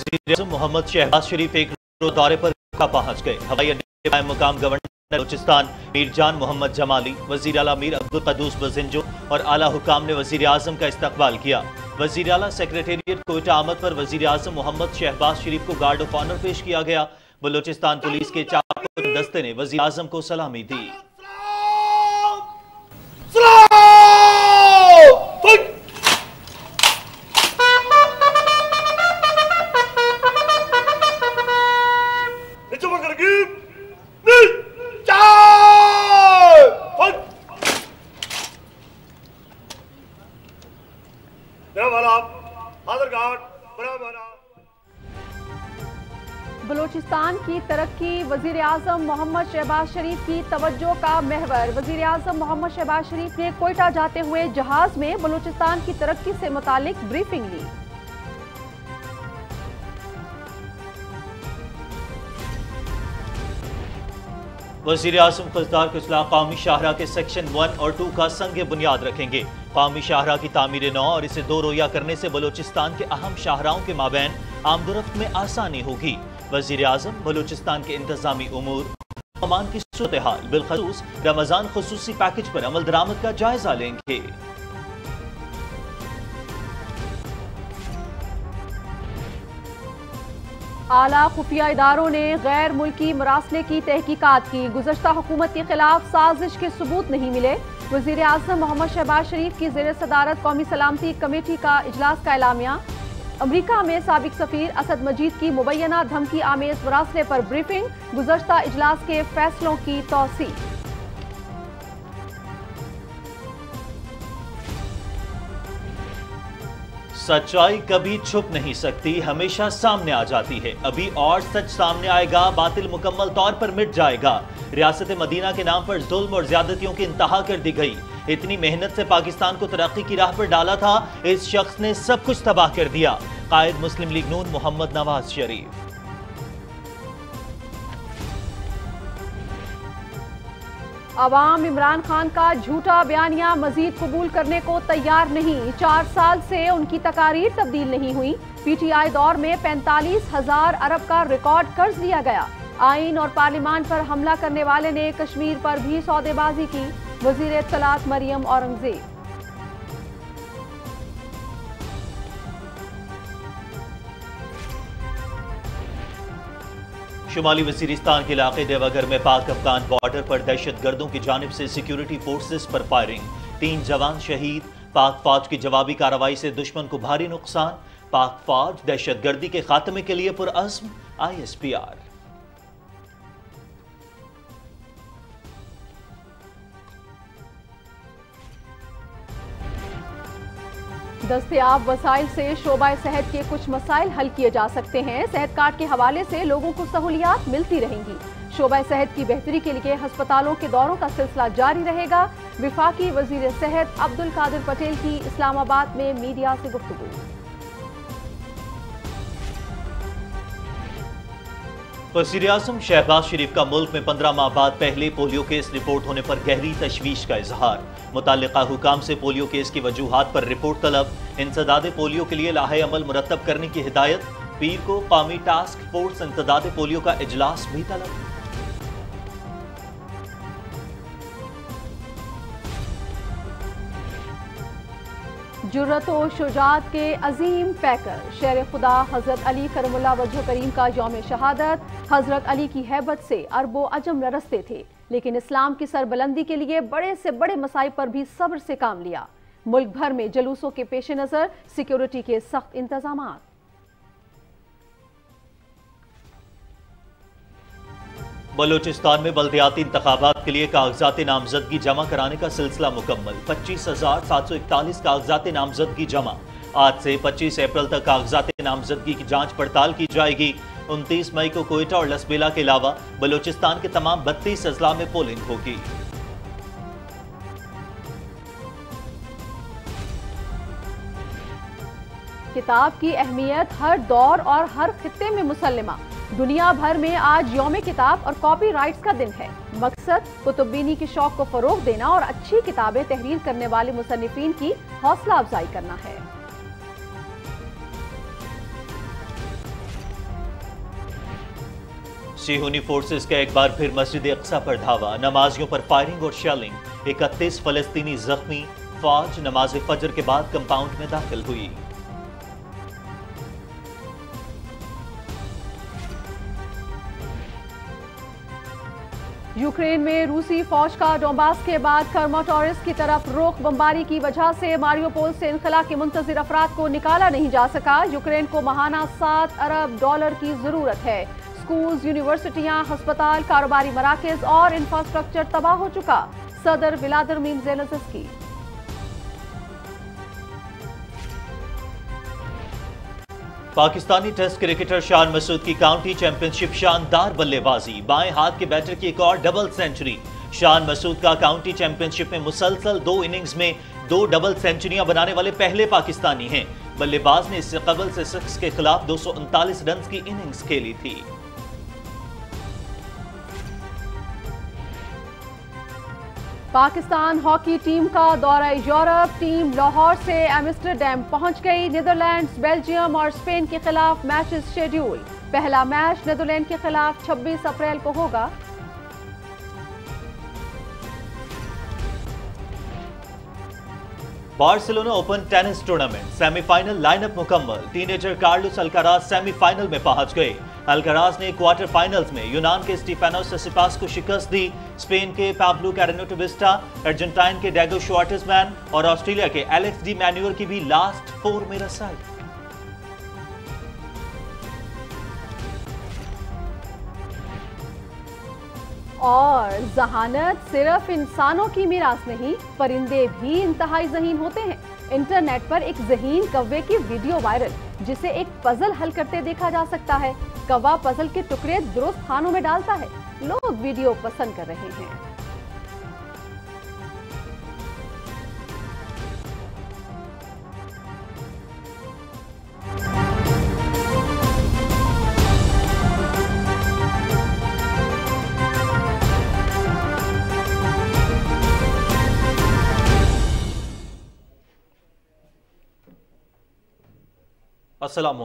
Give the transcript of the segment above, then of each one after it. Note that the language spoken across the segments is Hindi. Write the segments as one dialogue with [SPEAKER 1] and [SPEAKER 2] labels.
[SPEAKER 1] वजीर मोहम्मद शहबाज शरीफ एक दौरे पर पहुंच गए हवाई अड्डे पर मुकाम गवर्नर बलोचिस्तान मीर जान मोहम्मद जमाली वजी अला मीर अब्दुल कदूस बजिंजो और आला हुकाम ने वजीर अजम का इस्तकबाल किया वजीर अला सेक्रेटेरिएट कोयटा आमद पर वजीर अजम मोहम्मद शहबाज शरीफ को गार्ड ऑफ ऑनर पेश किया गया बलोचिस्तान पुलिस के चार दस्ते ने वजी अजम को सलामी दी
[SPEAKER 2] की तरक्की वजीर आजम मोहम्मद शहबाज शरीफ की तवज्जो का महवर वजीर आजम मोहम्मद शहबाज शरीफ ने कोयटा जाते हुए जहाज में बलूचिस्तान की तरक्की से मुतालिक ब्रीफिंग ली
[SPEAKER 1] वजीर आजम कसदार कुचला कौमी शाहरा के सेक्शन वन और टू का संग बुनियाद रखेंगे कौमी शाहरा की तामीर नौ और इसे दो रोया करने से बलोचिस्तान के अहम शाहराओं के माबेन आमदरफ्त में आसानी होगी वजीर अजम बलूचिस्तान के इंतजामी उमूर अमान की सूरत हाल बिलखसूस रमजान खसूसी पैकेज पर अमल दरामद का जायजा लेंगे
[SPEAKER 2] आला खुफिया इदारों ने गैर मुल्की मरासले की तहकीकत की गुजशत हुकूमत के खिलाफ साजिश के सबूत नहीं मिले वजीर अजम मोहम्मद शहबाज शरीफ की जेर सदारत कौमी सलामती कमेटी का इजलास का एलामिया अमरीका में सबक सफ़ीर असद मजीद की मुबैना धमकी आमेज वरासले पर ब्रीफिंग गुजशत इजलास के फैसलों की तोसी
[SPEAKER 1] सच्चाई कभी छुप नहीं सकती हमेशा सामने आ जाती है अभी और सच सामने आएगा बातिल मुकम्मल तौर पर मिट जाएगा रियासत मदीना के नाम पर जुल्म और ज्यादतियों की इंतहा कर दी गई इतनी मेहनत से पाकिस्तान को तरक्की की राह पर डाला था इस शख्स ने सब कुछ तबाह कर दिया कायद मुस्लिम लीग नून मोहम्मद नवाज शरीफ
[SPEAKER 2] आवाम इमरान खान का झूठा बयानिया मजीद कबूल करने को तैयार नहीं चार साल से उनकी तकारीर तब्दील नहीं हुई पीटीआई दौर में पैंतालीस हजार अरब का रिकॉर्ड कर्ज लिया गया आइन और पार्लियामान पर हमला करने वाले ने कश्मीर पर भी सौदेबाजी की वजीर तलाक मरियम औरंगजेब
[SPEAKER 1] शुमाली वजीरिस्तान के इलाके देवागर में पाक अफगान बॉर्डर पर दहशत गर्दों की जानब से सिक्योरिटी फोर्सेज पर फायरिंग तीन जवान शहीद पाक फौज की जवाबी कार्रवाई से दुश्मन को भारी नुकसान पाक फौज दहशत गर्दी के खात्मे के लिए पुरअज़म आई एस पी आर
[SPEAKER 2] दस्तियाब वसाइल से शोबा सेहत के कुछ मसाइल हल किए जा सकते हैं सेहत कार्ड के हवाले से लोगों को सहूलियात मिलती रहेंगी शोबा सेहत की बेहतरी के लिए अस्पतालों के दौरों का सिलसिला जारी रहेगा विफाकी वजीर सेहत अब्दुल कादिर पटेल की इस्लामाबाद में मीडिया से गुफ्तु
[SPEAKER 1] वजीर अजम शहबाज शरीफ का मुल्क में पंद्रह माह बाद पहले पोलियो केस रिपोर्ट होने पर गहरी तशवीश का इजहार मुतल हुकाम से पोलियो केस की वजूहत पर रिपोर्ट तलब इंसदाद पोलियो के लिए लाहे अमल मुरतब करने की हिदायत पीर को कौमी टास्क फोर्स इंसदाद पोलियो का इजलास भी तलब
[SPEAKER 2] जुर्रत और शुजात के अजीम पैकर शेर खुदा हज़रत अली करमुल्ला वजह करीम का योम शहादत हज़रत अली की हैबत से अरबो अजम रस्ते थे लेकिन इस्लाम की सरबुलंदी के लिए बड़े से बड़े मसाइब पर भी सब्र से काम लिया मुल्क भर में जलूसों के पेश नज़र सिक्योरिटी के सख्त इंतजाम
[SPEAKER 1] बलूचिस्तान में बल्दियाती इंतबात के लिए कागजात नामजदगी जमा कराने का सिलसिला मुकम्मल पच्चीस हजार सात सौ इकतालीस कागजात नामजदगी जमा आज से 25 अप्रैल तक कागजात नामजदगी की जांच पड़ताल की जाएगी 29 मई को कोयटा और लसबेला के अलावा बलूचिस्तान के तमाम बत्तीस अजला में पोलिंग होगी
[SPEAKER 2] किताब की अहमियत हर दौर और हर खत्े में मुसलिमा दुनिया भर में आज योम किताब और कॉपी राइट का दिन है मकसद कुतुबीनी के शौक को फरोग देना और अच्छी किताबें तहरीर करने वाले मुसनफिन की हौसला अफजाई करना है
[SPEAKER 1] सीहूनी फोर्सेस का एक बार फिर मस्जिद अक्सा पर धावा नमाजियों पर फायरिंग और शेलिंग इकतीस फलस्तीनी जख्मी फौज नमाज फजर के बाद कंपाउंड में दाखिल हुई
[SPEAKER 2] यूक्रेन में रूसी फौज का डोंबास के बाद कर्माटोरिस की तरफ रोक बमबारी की वजह से मारियोपोल से इनखला के मुंतजर अफराद को निकाला नहीं जा सका यूक्रेन को महाना सात अरब डॉलर की जरूरत है स्कूल्स यूनिवर्सिटियां हस्पताल कारोबारी मराकज और इंफ्रास्ट्रक्चर तबाह हो चुका सदर विलादर मीन जेलसस की
[SPEAKER 1] पाकिस्तानी टेस्ट क्रिकेटर शान मसूद की काउंटी चैंपियनशिप शानदार बल्लेबाजी बाएं हाथ के बैटर की एक और डबल सेंचुरी शान मसूद का काउंटी चैंपियनशिप में मुसलसल दो इनिंग्स में दो डबल सेंचुरियां बनाने वाले पहले पाकिस्तानी हैं बल्लेबाज ने इससे कबल से सिक्स के खिलाफ दो रन की इनिंग्स खेली थी
[SPEAKER 2] पाकिस्तान हॉकी टीम का दौरा यूरोप टीम लाहौर से एम्स्टरडेम पहुंच गई नीदरलैंड्स बेल्जियम और स्पेन के खिलाफ मैचेस शेड्यूल पहला मैच नीदरलैंड के खिलाफ 26 अप्रैल को होगा
[SPEAKER 1] Barcelona Open tennis tournament semifinal lineup मुकम्मल टीनेजर कार्लोस अल्काराज सेमीफाइनल में पहुंच गए अल्काराज ने क्वार्टर फाइनल्स में यूनान के स्टीफेनो ससिपास को शिकस्त दी स्पेन के पैब्लू कैरेनोटोविस्टा अर्जेंटाइन के डेगो शॉर्टिसमैन और ऑस्ट्रेलिया के एलेक्स डी मैन्यूअर की भी
[SPEAKER 2] लास्ट फोर में रसाई और जहानत सिर्फ इंसानों की मिराज नहीं परिंदे भी इंतहाई जहीन होते हैं इंटरनेट पर एक जहीन कव्वे की वीडियो वायरल जिसे एक पजल हल करते देखा जा सकता है कवा पजल के टुकड़े दुरुस्त खानों में डालता है लोग वीडियो पसंद कर रहे हैं
[SPEAKER 1] असलम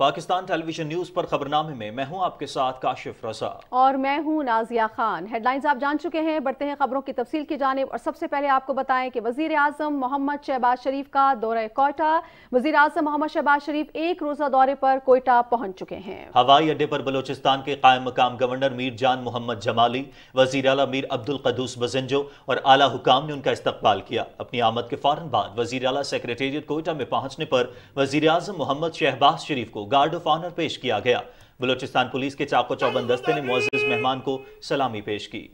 [SPEAKER 1] पाकिस्तान टेलीविजन न्यूज पर खबरनामे में मैं हूं आपके साथ काशिफ रसा
[SPEAKER 2] और मैं हूं नाजिया खान हेडलाइंस आप जान चुके हैं बढ़ते हैं खबरों की तफसील की जानब और सबसे पहले आपको बताएं कि वजीर आजम मोहम्मद शहबाज शरीफ का दौरा कोयटा वजीर आजम मोहम्मद शहबाज शरीफ एक रोजा दौरे पर कोयटा पहुंच चुके हैं
[SPEAKER 1] हवाई अड्डे पर बलोचिस्तान के कायम मकाम गवर्नर मीर जान मोहम्मद जमाली वजीर अला मीर अब्दुल कदूस बजेंजो और आला हुकाम ने उनका इस्तकबाल किया अपनी आमद के फौरन बाद वजी अला सेक्रेटेरियट कोयटा में पहुंचने पर वजी आजम मोहम्मद शहबाज शरीफ को गार्ड ऑफ ऑनर पेश किया गया बलोचिस्तान पुलिस के चाको चौबंद दस्ते ने मोजिज मेहमान को सलामी पेश की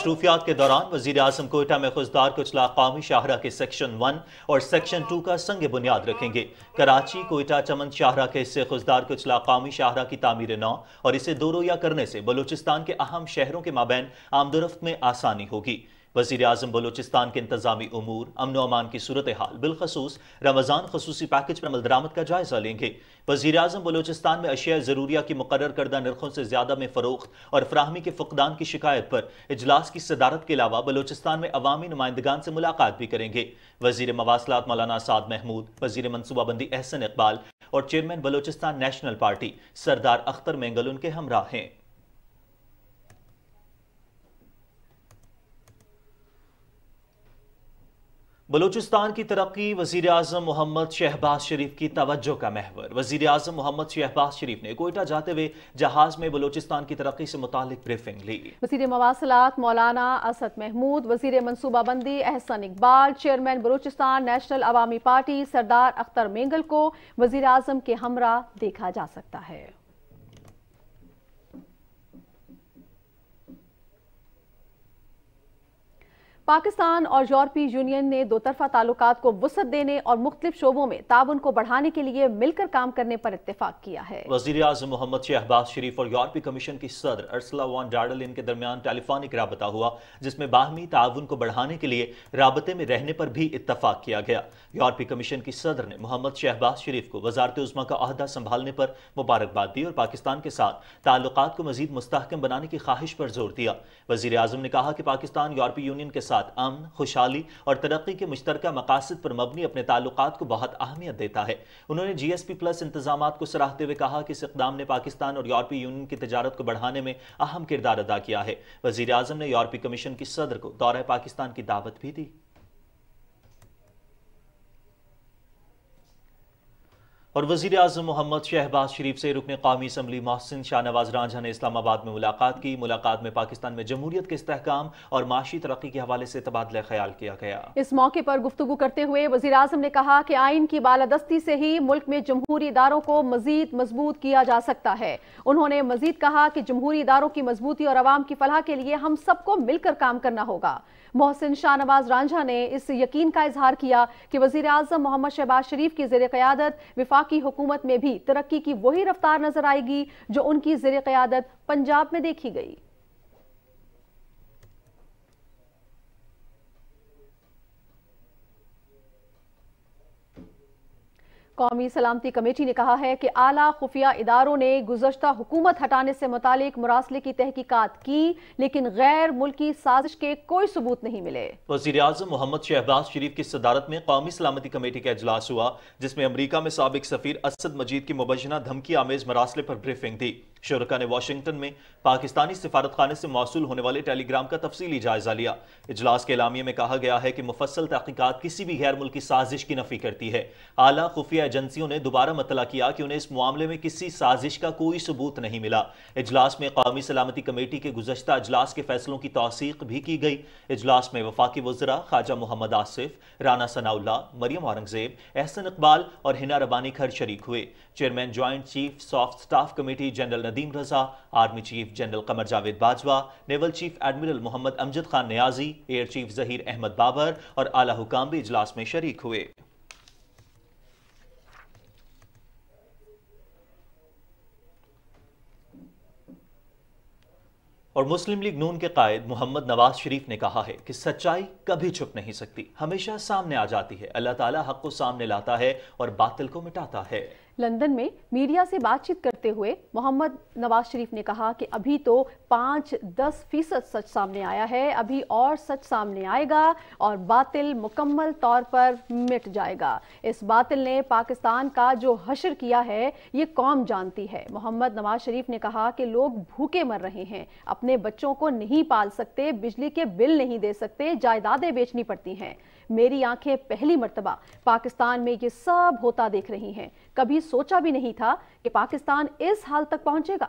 [SPEAKER 1] मसरूफियात के दौरान वजीर अजम कोयटा में खुशदार कुचला कौमी शाहरा के सेक्शन वन और सेक्शन टू का संग बुनियाद रखेंगे कराची कोयटा चमन शाहरा के हिस्से खुशदार कुचला कौमी शाहरा की तमीर नौ और इसे दो रोया करने से बलूचिस्तान के अहम शहरों के माबेन आमदरफ्त में आसानी होगी वजीर अजम बलोचिस्तान के इंतजामी अमूर अमन अमान की सूरत हाल बिलखसूस रमज़ान खसूसी पैकेज पर अमल दरामद का जायजा लेंगे वजीर अजम बलोचिस्तान में अशिया ज़रूरिया की मुकर करदा नरखों से ज़्यादा में फ़रोख्त और फ्राहमी के फ़ुकदान की शिकायत पर इजलास की सदारत के अलावा बलोचिस्तान में अवामी नुमाइंदगान से मुलाकात भी करेंगे वजीर मवासलात मौलाना साद महमूद वजीर मनसूबाबंदी एहसन इकबाल और चेयरमैन बलोचिस्तान नेशनल पार्टी सरदार अख्तर मेंगल उनके हमरा हैं बलूचिस्तान की तरक्की वजीर अजम मोहम्मद शहबाज शरीफ की तवज्जो का महवर वजीर अजम मोहम्मद शहबाज शरीफ ने कोयटा जाते हुए जहाज में बलूचिस्तान की तरक्की से मुतालिक ब्रीफिंग ली
[SPEAKER 2] वजी मवासलात मौलाना असद महमूद वजीर मनसूबाबंदी अहसन इकबाल चेयरमैन बलूचिस्तान नेशनल अवामी पार्टी सरदार अख्तर मेंगल को वजीर अजम के हमरा देखा जा सकता है पाकिस्तान और यूरोपीय यूनियन ने दोतरफा ताल्लुक को वसत देने और मुख्तलिफ शोबों में ताबन को बढ़ाने के लिए मिलकर काम करने पर इतफाक किया है
[SPEAKER 1] वजी अजम मोहम्मद शहबाज शरीफ और यूरोपीय कमीशन की सदर अरसला वन डार्डल इनके दरमियान टेलीफोनिक रबता हुआ जिसमें बाहमी ताउन को बढ़ाने के लिए रबते में रहने पर भी इतफाक किया गया यूरोपीय कमीशन की सदर ने मोहम्मद शहबाज शरीफ को वजारत उजमा का अहदा संभालने पर मुबारकबाद दी और पाकिस्तान के साथ ताल्लुक को मजीद मुस्तकम बनाने की ख्वाहिश पर जोर दिया वजी अजम ने कहा कि पाकिस्तान यूरोपीय यूनियन के साथ साथ अमन खुशहाली और तरक्की के मुश्तर मकासद पर मबनी अपने ताल्लुक को बहुत अहमियत देता है उन्होंने जी एस पी प्लस इंतजाम को सराहते हुए कहा कि इस इकदाम ने पाकिस्तान और यूरोपीय यूनियन की तजारत को बढ़ाने में अहम किरदार अदा किया है वजी अजम ने यूरोपीय कमीशन की सदर को दौरा पाकिस्तान की दावत भी दी और वजीर अजम मोहम्मद शहबाज शरीफ से रुकन कौमी इसम्बली मोहसिन शाहनवाज रांझा ने इस्लामाबाद में मुलाकात की मुलाकात में पाकिस्तान में जमहूरियत के इसकाम और माशी तरक्की के हवाले से तबादला ख्याल किया गया
[SPEAKER 2] इस मौके पर गुफ्तु करते हुए वजी अजम ने कहा कि आइन की बालादस्ती से ही मुल्क में जमहूरी इदारों को मजीद मजबूत किया जा सकता है उन्होंने मजीद कहा कि जमहूरी इदारों की मजबूती और आवाम की फलाह के लिए हम सबको मिलकर काम करना होगा मोहसिन शाहनवाज रांझा ने इस यकीन का इजहार किया कि वजी अजम मोहम्मद शहबाज शरीफ की जेर क्यादत विफा की हुकूमत में भी तरक्की की वही रफ्तार नजर आएगी जो उनकी जेर क़्यादत पंजाब में देखी गई कौमी सलामती कमेटी ने कहा है कि आला खुफिया इदारों ने गुजशत हुकूमत हटाने से मुतालिक मुरासले की तहकीकत की लेकिन गैर मुल्की साजिश के कोई सबूत नहीं मिले
[SPEAKER 1] वजीर अजम मोहम्मद शहबाज शरीफ की सदारत में कौमी सलामती कमेटी का अजलास हुआ जिसमें अमरीका में सबक सफ़ीर असद मजीद की मुबजना धमकी आमेज मरासले पर ब्रीफिंग दी शुरा ने वाशिंगटन में पाकिस्तानी सिफारत खाना से मौसू होने वाले टेलीग्राम का तफसीली जायजा लिया इजलास के इलामिये में कहा गया है कि मुफसल तहकीकत किसी भी गैर मुल्की साजिश की नफी करती है आला खुफिया एजेंसियों ने दोबारा मतला किया कि उन्हें इस मामले में किसी साजिश का कोई सबूत नहीं मिला इजलास में कौमी सलामती कमेटी के गुजशत अजलास के फैसलों की तोसीक भी की गई इजलास में वफाकी वजरा ख्वाजा मोहम्मद आसिफ राना सनाउल्ला मरियम औरंगजेब एहसन इकबाल और हिना रबानी खर शरीक हुए chairman joint chief soft staff committee general Nadeem Raza army chief general Qamar Javed Bajwa naval chief admiral Mohammad Amjad Khan Niazi air chief Zaheer Ahmed Babar और आला हुकाम भी इजलास में शरीक हुए और मुस्लिम लीग नून के कायद मोहम्मद नवाज शरीफ ने कहा है कि सच्चाई कभी छुप नहीं सकती हमेशा सामने आ जाती है अल्लाह ताला हक को सामने लाता है और बातिल को मिटाता है
[SPEAKER 2] लंदन में मीडिया से बातचीत करते हुए मोहम्मद नवाज शरीफ ने कहा कि अभी तो पाँच दस फीसद सच सामने आया है अभी और सच सामने आएगा और बातिल मुकम्मल तौर पर मिट जाएगा इस बातिल ने पाकिस्तान का जो हशर किया है ये कौम जानती है मोहम्मद नवाज शरीफ ने कहा कि लोग भूखे मर रहे हैं अपने बच्चों को नहीं पाल सकते बिजली के बिल नहीं दे सकते जायदादें बेचनी पड़ती हैं मेरी आंखें पहली मरतबा पाकिस्तान में ये सब होता देख रही हैं कभी सोचा भी नहीं था कि पाकिस्तान इस हाल तक पहुंचेगा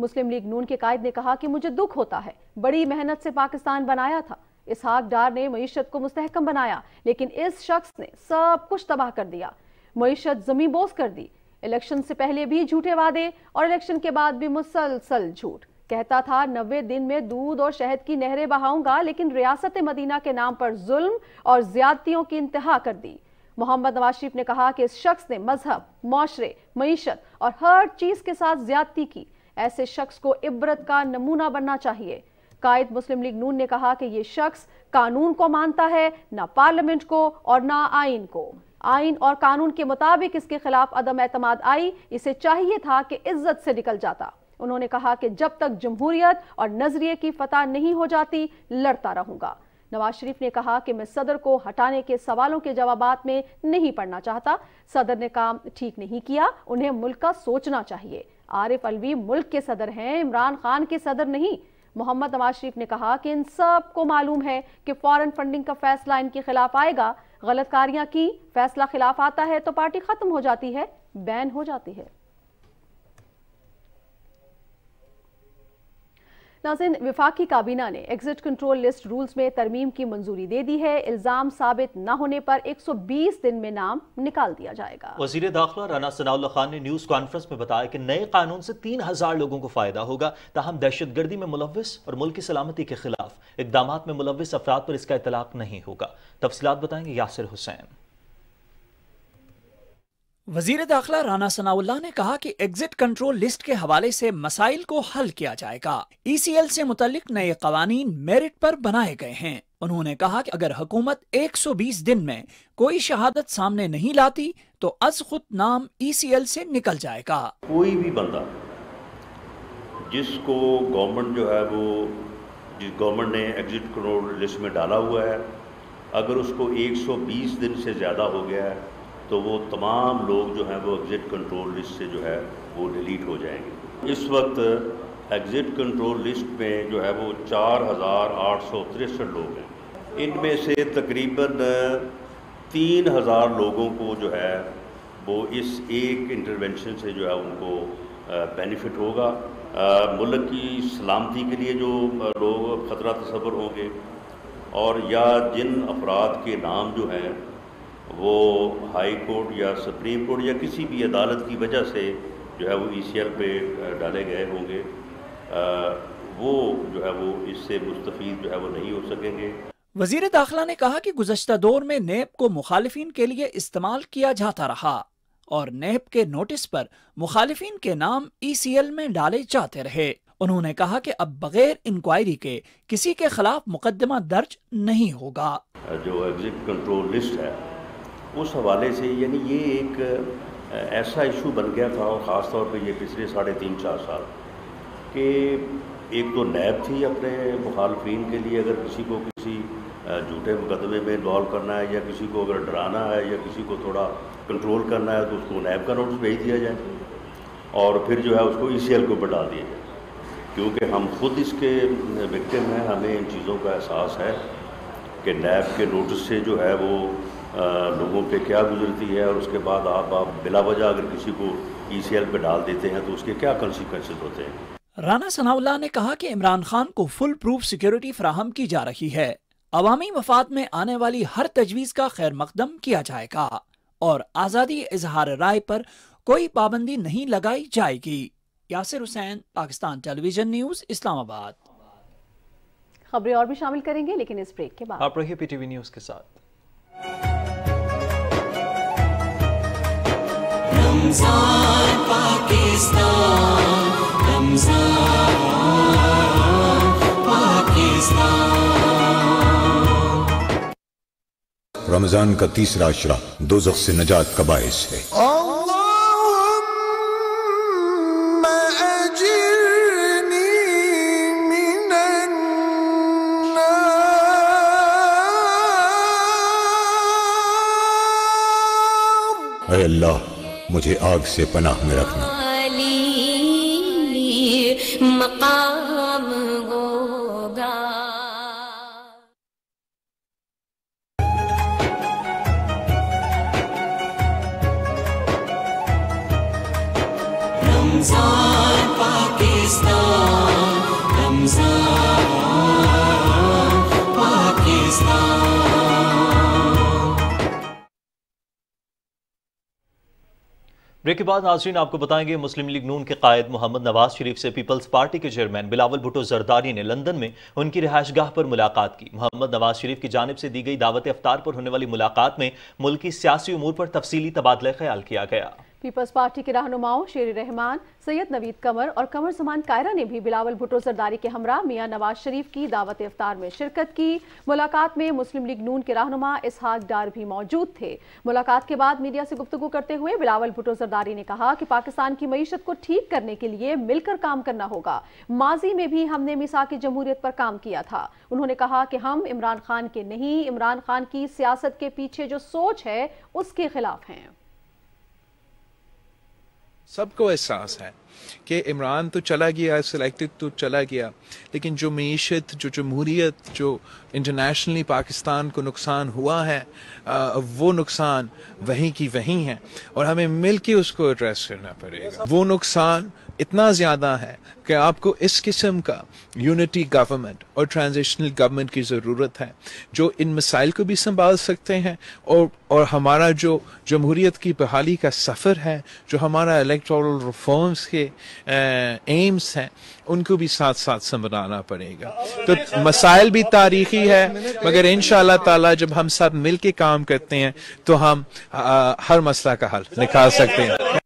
[SPEAKER 2] मुस्लिम लीग नून के कायद ने कहा कि मुझे दुख होता है बड़ी मेहनत से पाकिस्तान बनाया था इसहाक डार ने मीशत को मुस्तहकम बनाया लेकिन इस शख्स ने सब कुछ तबाह कर दिया मीशत बोस कर दी इलेक्शन से पहले भी झूठे वादे और इलेक्शन के बाद भी मुसलसल झूठ कहता था नब्बे दिन में दूध और शहद की नहरें बहाऊंगा लेकिन रियासत मदीना के नाम पर जुल्म और ज्यादतियों की इंतहा कर दी मोहम्मद नवाज शरीफ ने कहा कि इस शख्स ने मजहब माशरे मीशत और हर चीज के साथ ज्यादती की ऐसे शख्स को इबरत का नमूना बनना चाहिए कायद मुस्लिम लीग नून ने कहा कि ये शख्स कानून को मानता है ना पार्लियामेंट को और ना आइन को आइन और कानून के मुताबिक इसके खिलाफ अदम एतमाद आई इसे चाहिए था कि इज्जत से निकल जाता उन्होंने कहा कि जब तक जमहूरियत और नजरिए की फतह नहीं हो जाती लड़ता रहूंगा नवाज शरीफ ने कहा कि मैं सदर को हटाने के सवालों के जवाब में नहीं पढ़ना चाहता सदर ने काम ठीक नहीं किया उन्हें मुल्क का सोचना चाहिए आरिफ अलवी मुल्क के सदर हैं इमरान खान के सदर नहीं मोहम्मद नवाज शरीफ ने कहा कि इन सब को मालूम है कि फॉरेन फंडिंग का फैसला इनके खिलाफ आएगा गलत की फैसला खिलाफ आता है तो पार्टी खत्म हो जाती है बैन हो जाती है नाजिन विफाक काबीना ने एग्जिट कंट्रोल लिस्ट रूल्स में तरमीम की मंजूरी दे दी है इल्ज़ाम साबित न होने पर 120 दिन में नाम निकाल दिया जाएगा
[SPEAKER 1] वजीर दाखिला राना सना खान ने न्यूज़ कॉन्फ्रेंस में बताया कि नए कानून से तीन हज़ार लोगों को फ़ायदा होगा तहम दहशत गर्दी में मुलविस और मुल्क की सलामती के खिलाफ इकदाम में मुलविस अफराद पर इसका इतलाक नहीं होगा तफसलत बताएंगे यासिर हुसैन
[SPEAKER 3] वजीर दाखिला राना सनाउल्ला ने कहा कि एग्जिट कंट्रोल लिस्ट के हवाले से मसाइल को हल किया जाएगा ई सी एल से मुतलिक नए कवानीन मेरिट पर बनाए गए हैं उन्होंने कहा कि अगर हुकूमत 120 दिन में कोई शहादत सामने नहीं लाती तो अज खुद नाम ई सी एल से निकल जाएगा कोई भी
[SPEAKER 4] बंदा जिसको गवर्नमेंट जो है वो जिस गवर्नमेंट ने एग्जिट कंट्रोल लिस्ट में डाला हुआ है अगर उसको 120 दिन से ज़्यादा हो गया है तो वो तमाम लोग जो हैं वो एग्ज़िट कंट्रोल लिस्ट से जो है वो डिलीट हो जाएंगे इस वक्त एग्ज़िट कंट्रोल लिस्ट में जो है वो चार हज़ार आठ सौ तिरसठ लोग हैं इनमें से तकरीबन तीन हज़ार लोगों को जो है वो इस एक इंटरवेंशन से जो है उनको बेनिफिट होगा मुल्क की सलामती के लिए जो लोग ख़तरा तस्वर होंगे और या जिन अफराद के नाम जो हैं वो हाई कोर्ट या सुप्रीम कोर्ट या किसी भी अदालत की वजह से जो है वो ई सी एल पे डाले गए होंगे वो जो है वो इससे मुस्तफ़ जो है वो नहीं हो सकेंगे
[SPEAKER 3] वजीर दाखिला ने कहा कि गुजशत दौर में नेब को मुखालिफिन के लिए इस्तेमाल किया जाता रहा और नेब के नोटिस पर मुखालिफिन के नाम ई सी एल में डाले जाते रहे उन्होंने कहा कि अब बगैर इंक्वायरी के किसी के खिलाफ मुकदमा दर्ज नहीं होगा
[SPEAKER 4] जो एग्जिट कंट्रोल लिस्ट है उस हवाले से यानी ये एक ऐसा इशू बन गया था और ख़ास तौर पर ये पिछले साढ़े तीन चार साल कि एक तो नैब थी अपने मुखालफन के लिए अगर किसी को किसी झूठे मुकदमे में इन्वॉल्व करना है या किसी को अगर डराना है या किसी को थोड़ा कंट्रोल करना है तो उसको नैब का नोटिस भेज दिया जाए और फिर जो है उसको ई सी एल के ऊपर डाल दिया जाए क्योंकि हम खुद इसके विक्टिम हैं हमें इन चीज़ों का एहसास है कि नैब के नोटिस से जो है वो लोगों पे क्या गुजरती है और उसके बाद आप आप बिला वजह अगर किसी को ई e पे डाल देते हैं तो उसके क्या कंसिक्वेंसेज होते हैं
[SPEAKER 3] राना सनाउल्ला ने कहा कि इमरान खान को फुल प्रूफ सिक्योरिटी फ्राहम की जा रही है अवामी मफाद में आने वाली हर तजवीज़ का खैर मकदम किया जाएगा और आज़ादी इजहार राय पर कोई पाबंदी नहीं लगाई जाएगी यासिर हुसैन पाकिस्तान टेलीविजन न्यूज़ इस्लामाबाद
[SPEAKER 2] खबरें और भी शामिल करेंगे लेकिन इस ब्रेक के बाद आप
[SPEAKER 3] रहिए पीटीवी न्यूज़ के साथ
[SPEAKER 5] रमजान पाकिस्तान रमजान पाकिस्तान
[SPEAKER 6] रमजान का तीसरा अशरा दो से नजात का बायस है अल्लाह मुझे आग से पनाह में रखना
[SPEAKER 7] मकाम
[SPEAKER 1] ब्रेक के बाद नाजरीन आपको बताएंगे मुस्लिम लीग नून के कायद मोहम्मद नवाज शरीफ से पीपल्स पार्टी के चेयरमैन बिलावल भुटो जरदारी ने लंदन में उनकी रहायशगाह पर मुलाकात की मोहम्मद नवाज शरीफ की जानब से दी गई दावत अफ्तार पर होने वाली मुलाकात में की सियासी उमूर पर तफसीली तबादला ख्याल किया गया
[SPEAKER 2] पीपल्स पार्टी के रहनुमाओं शेर रहमान सैयद नवीद कमर और कमर जमान कायरा ने भी बिलावल भुटो जरदारी के हमरा मियां नवाज शरीफ की दावत इफ्तार में शिरकत की मुलाकात में मुस्लिम लीग नून के रहनुमा इसहाक डार भी मौजूद थे मुलाकात के बाद मीडिया से गुफ्तु करते हुए बिलावल भुटो जरदारी ने कहा कि पाकिस्तान की मीशत को ठीक करने के लिए मिलकर काम करना होगा माजी में भी हमने मिसा की जमहूरियत पर काम किया था उन्होंने कहा कि हम इमरान खान के नहीं इमरान खान की सियासत के पीछे जो सोच है उसके खिलाफ हैं
[SPEAKER 8] सबको एहसास है कि इमरान तो चला गया सिलेक्टेड तो चला गया लेकिन जो मीशत जो जमहूरीत जो इंटरनेशनली पाकिस्तान को नुकसान हुआ है आ, वो नुकसान वहीं की वहीं है और हमें मिल के उसको एड्रेस करना पड़ेगा वो नुकसान इतना ज़्यादा है कि आपको इस किस्म का यूनिटी गवर्नमेंट और ट्रांजिशनल गवर्नमेंट की ज़रूरत है जो इन मसाइल को भी संभाल सकते हैं और और हमारा जो जमहूरीत की बहाली का सफ़र है जो हमारा इलेक्ट्रल रिफॉर्म्स के एम्स हैं उनको भी साथ साथ संभालना पड़ेगा तो मसाइल भी तारीखी है मगर इन ताला जब हम सब मिल के काम करते हैं तो हम आ, हर मसला का हल निकाल सकते हैं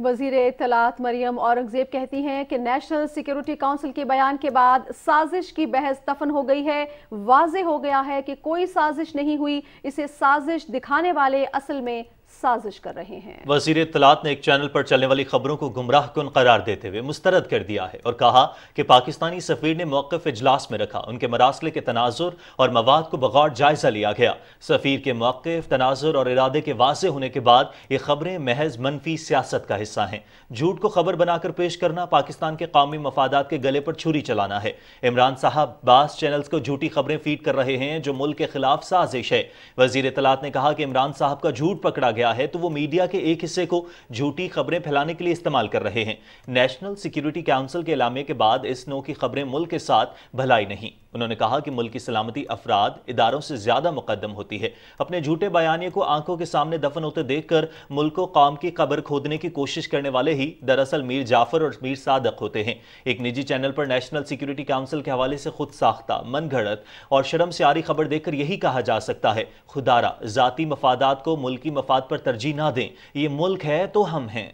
[SPEAKER 2] वजीर तलात मरियम औरंगजेब कहती हैं कि नेशनल सिक्योरिटी काउंसिल के बयान के बाद साजिश की बहस दफन हो गई है वाज हो गया है कि कोई साजिश नहीं हुई इसे साजिश दिखाने वाले असल में साजिश कर रहे हैं
[SPEAKER 1] वजीर तलात ने एक चैनल पर चलने वाली खबरों को गुमराह कन करार देते हुए मुस्तरद कर दिया है और कहा कि पाकिस्तानी सफीर ने मौकफ इजलास में रखा उनके मरासले के तनाजुर और मवाद को बगौर जायजा लिया गया सफीर के मौकफ तनाजुर और इरादे के वाजे होने के बाद ये खबरें महज मनफी सियासत का हिस्सा हैं झूठ को खबर बनाकर पेश करना पाकिस्तान के कौमी मफादा के गले पर छुरी चलाना है इमरान साहब बास चैनल्स को झूठी खबरें फीड कर रहे हैं जो मुल्क के खिलाफ साजिश है वजीर तलात ने कहा कि इमरान साहब का झूठ पकड़ा गया गया है तो वो मीडिया के एक हिस्से को झूठी खबरें फैलाने के लिए इस्तेमाल कर रहे हैं नेशनल सिक्योरिटी काउंसिल के इलामे के बाद इस नो की खबरें मुल्क के साथ भलाई नहीं उन्होंने कहा कि मुल्क की सलामती अफराद इदारों से ज्यादा मुकदम होती है अपने झूठे बयानी को आंखों के सामने दफन होते देखकर मुल्क को कौम की कबर खोदने की कोशिश करने वाले ही दरअसल मीर जाफर और मीर सादक होते हैं एक निजी चैनल पर नेशनल सिक्योरिटी काउंसिल के हवाले से खुद साख्ता मन घड़त और शर्म से आ रही खबर देखकर यही कहा जा सकता है खुदारा जाती मफादात को मुल्की मफाद पर तरजीह ना दें ये मुल्क है तो हम हैं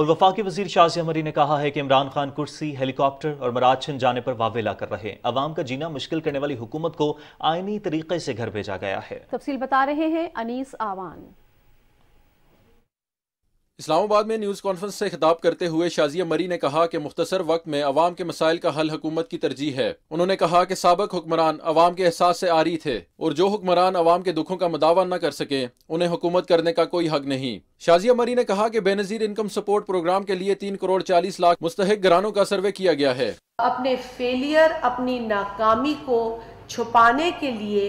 [SPEAKER 1] और वफाकी वजीर शाह अमरी ने कहा है कि इमरान खान कुर्सी हेलीकॉप्टर और मराछन जाने पर वावेला कर रहे आवाम का जीना मुश्किल करने वाली हुकूमत को आईनी
[SPEAKER 9] तरीके से घर भेजा गया है
[SPEAKER 2] तफसील बता रहे हैं अनीस आवान
[SPEAKER 9] इस्लामाबाद में न्यूज़ कॉन्फ्रेंस से खिताब करते हुए शाजिया मरी ने कहा कि मुख्तर वक्त में अवाम के मसाइल का हल हकूमत की तरजीह है उन्होंने कहा कि सबक हुक्मरान अवाम के एहसास से रही थे और जो हुक्मरान अवाम के दुखों का मदावा न कर सके उन्हें हुकूमत करने का कोई हक नहीं शाजिया मरी ने कहा कि बेनजीर इनकम सपोर्ट प्रोग्राम के लिए तीन करोड़ चालीस लाख मुस्तक घरानों का सर्वे किया गया है
[SPEAKER 2] अपने फेलियर अपनी नाकामी को छुपाने के लिए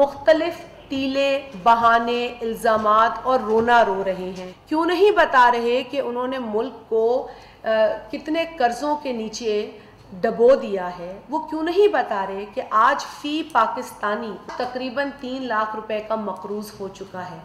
[SPEAKER 2] मुख्तलिफ टीले बहाने इल्ज़ाम और रोना रो रहे हैं क्यों नहीं बता रहे कि उन्होंने मुल्क को आ, कितने कर्ज़ों के नीचे डबो दिया है वो क्यों नहीं बता रहे कि आज फ़ी पाकिस्तानी तकरीबन तीन लाख रुपए का मकरूज हो चुका है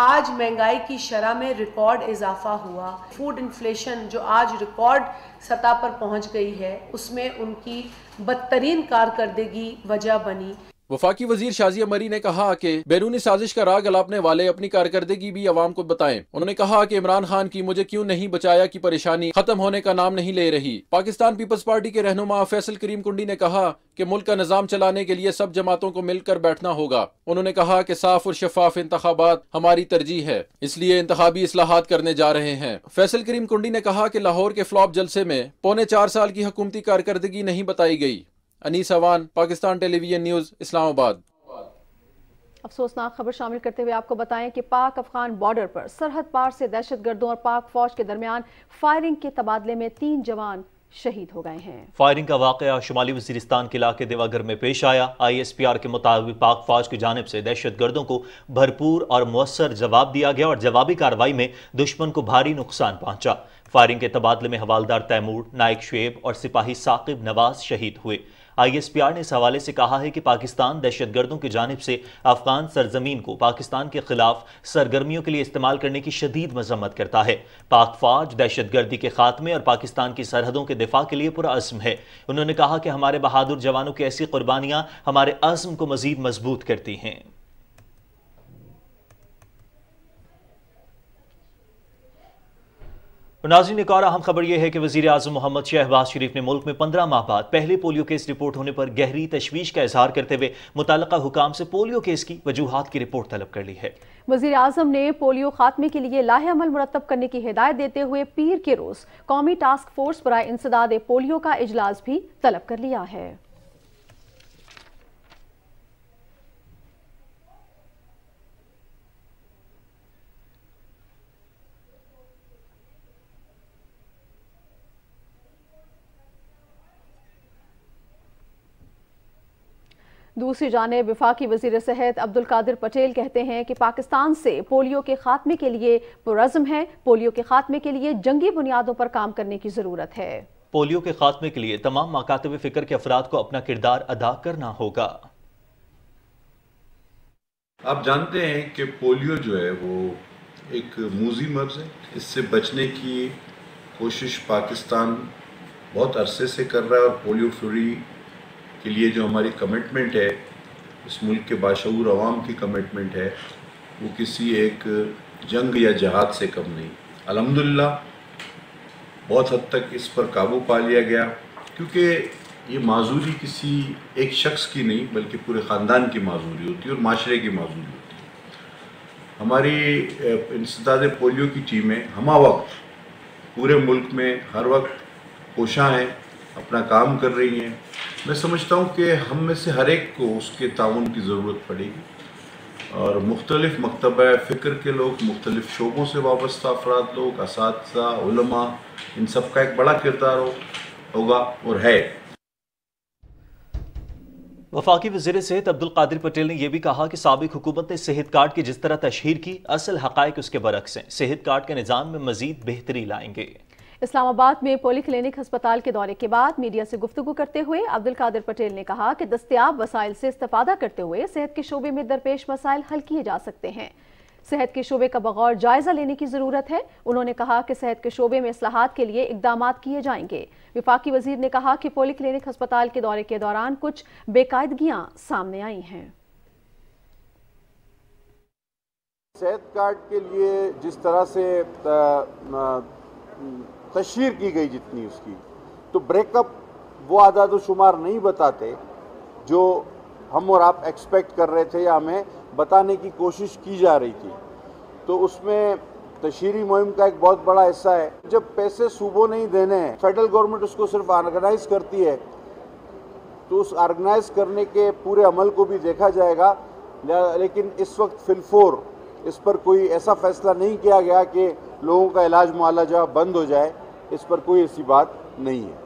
[SPEAKER 2] आज महंगाई की शरह में रिकॉर्ड इजाफा हुआ फूड इन्फ्लेशन जो आज रिकॉर्ड सतह पर पहुंच गई है उसमें उनकी बदतरीन कारकर्दगी वजह बनी
[SPEAKER 9] वफाकी वजीर शाजी मरी ने कहा कि बैरूनी साजिश का राग अलापने वाले अपनी कारकर्दगी भी अवाम को बताएं उन्होंने कहा कि इमरान खान की मुझे क्यों नहीं बचाया की परेशानी खत्म होने का नाम नहीं ले रही पाकिस्तान पीपल्स पार्टी के रहनुमा फैसल करीम कुंडी ने कहा कि मुल्क का निज़ाम चलाने के लिए सब जमातों को मिलकर बैठना होगा उन्होंने कहा कि साफ और शफाफ इंतबात हमारी तरजीह है इसलिए इंतबी असलाहत करने जा रहे हैं फैसल करीम कुंडी ने कहा कि लाहौर के फ्लॉप जलसे में पौने चार साल की हकूमती कारकर्दगी नहीं बताई गई अनीस अवान पाकिस्तान टेलीविजन न्यूज़ इस्लामाबाद
[SPEAKER 2] अफसोसनाक खबर शामिल करते हुए आपको बताएं कि पाक अफगान बॉर्डर पर सरहद पार से दहशत गर्दों और पाक फौज के दरमियान फायरिंग के तबादले में तीन जवान शहीद हो गए हैं
[SPEAKER 1] फायरिंग का वाकया शुमाली वजीरिस्तान के इलाके देवाघर में पेश आया आई एस पी आर के मुताबिक पाक फौज की जानब से दहशत गर्दों को भरपूर और मवसर जवाब दिया गया और जवाबी कार्रवाई में दुश्मन को भारी नुकसान पहुंचा फायरिंग के तबादले में हवालदार तैमूर नायक शुएब और सिपाही साकिब नवाज शहीद हुए आईएसपीआर ने इस हवाले से कहा है कि पाकिस्तान दहशतगर्दों की जानब से अफगान सरजमीन को पाकिस्तान के खिलाफ सरगर्मियों के लिए इस्तेमाल करने की शदीद मजम्मत करता है पाक फौज दहशतगर्दी के खात्मे और पाकिस्तान की सरहदों के दिफा के लिए अज्म है उन्होंने कहा कि हमारे बहादुर जवानों की ऐसी कुर्बानियाँ हमारे अज़म को मजीद मजबूत करती हैं ने कहा अहम खबर यह है कि वजी अजम मोहम्मद शहबाज शरीफ ने मुल्क में पंद्रह माह बाद पहले पोलियो केस रिपोर्ट होने पर गहरी तशवीश का इजहार करते हुए मुतल हुकाम से पोलियो केस की वजूहत की रिपोर्ट तलब कर ली है
[SPEAKER 2] वजी अजम ने पोलियो खात्मे के लिए लाहेमल मुरतब करने की हिदायत देते हुए पीर के रोज कौमी टास्क फोर्स बरए इंसदाद पोलियो का इजलास भी तलब कर लिया है दूसरी जानब विफाकी वजीर सेहत अब्दुल कादिर पटेल कहते हैं कि पाकिस्तान से पोलियो के खात्मे के लिए पुरजम है पोलियो के खात्मे के लिए जंगी बुनियादों पर काम करने की ज़रूरत है
[SPEAKER 1] पोलियो के खात्मे के लिए तमाम माकातब फ़िक्र के अफराद को अपना किरदार अदा करना होगा
[SPEAKER 6] आप जानते हैं कि पोलियो जो है वो एक मूजी मर्ज है इससे बचने की कोशिश पाकिस्तान बहुत अरसे से कर रहा है और पोलियो फ्री के लिए जो हमारी कमिटमेंट है इस मुल्क के बाशूर आवाम की कमिटमेंट है वो किसी एक जंग या जहाद से कम नहीं अलहमदिल्ला बहुत हद तक इस पर काबू पा लिया गया क्योंकि ये माजूरी किसी एक शख्स की नहीं बल्कि पूरे ख़ानदान की माजूरी होती है और माशरे की माजूरी होती है हमारी इंसदाद पोलियो की टीमें हमा वक्त पूरे मुल्क में हर वक्त कोशाँ हैं अपना काम कर रही हैं मैं समझता हूँ कि हम में से हर एक को उसके ताउन की ज़रूरत पड़ेगी और मुख्तलिफ मकतब फ़िक्र के लोग मुख्तलिफ शोबों से वाबस्ता अफराद लोग इस इन सब का एक बड़ा किरदार हो होगा और है
[SPEAKER 1] वफाकी वजीर सेहत अब्दुल कादिर पटेल ने यह भी कहा कि सबक हुकूमत ने सेहत कार्ड की जिस तरह तशहर की असल हक़ उसके बरक्स हैं सेहत कार्ड के निज़ाम में मजीद बेहतरी लाएंगे
[SPEAKER 2] इस्लामाबाद में पोली क्लिनिक अस्पताल के दौरे के बाद मीडिया से गुफ्तु करते हुए अब्दुल कादिर पटेल ने कहा कि दस्तियाब वसाइल से इस्तफादा करते हुए सेहत के शोबे में दरपेश मसाइल हल किए जा सकते हैं सेहत के शोबे का बगौर जायजा लेने की ज़रूरत है उन्होंने कहा कि सेहत के शोबे में असलाहत के लिए इकदाम किए जाएंगे विफाकी वजीर ने कहा कि पोली क्लिनिक अस्पताल के दौरे के दौरान कुछ बेकायदगियाँ सामने आई हैं
[SPEAKER 6] सेहत कार्ड के लिए जिस तरह से तशहर की गई जितनी उसकी तो ब्रेकअप वो आदाद शुमार नहीं बताते जो हम और आप एक्सपेक्ट कर रहे थे या हमें बताने की कोशिश की जा रही थी तो उसमें तशहरी मुहिम का एक बहुत बड़ा हिस्सा है जब पैसे सूबों नहीं देने हैं फेडरल गवर्नमेंट उसको सिर्फ ऑर्गेनाइज करती है तो उस ऑर्गेनाइज करने के पूरे अमल को भी देखा जाएगा लेकिन इस वक्त फिलफोर इस पर कोई ऐसा फैसला नहीं किया गया कि लोगों का इलाज मुआलजा बंद हो जाए इस पर कोई ऐसी बात नहीं है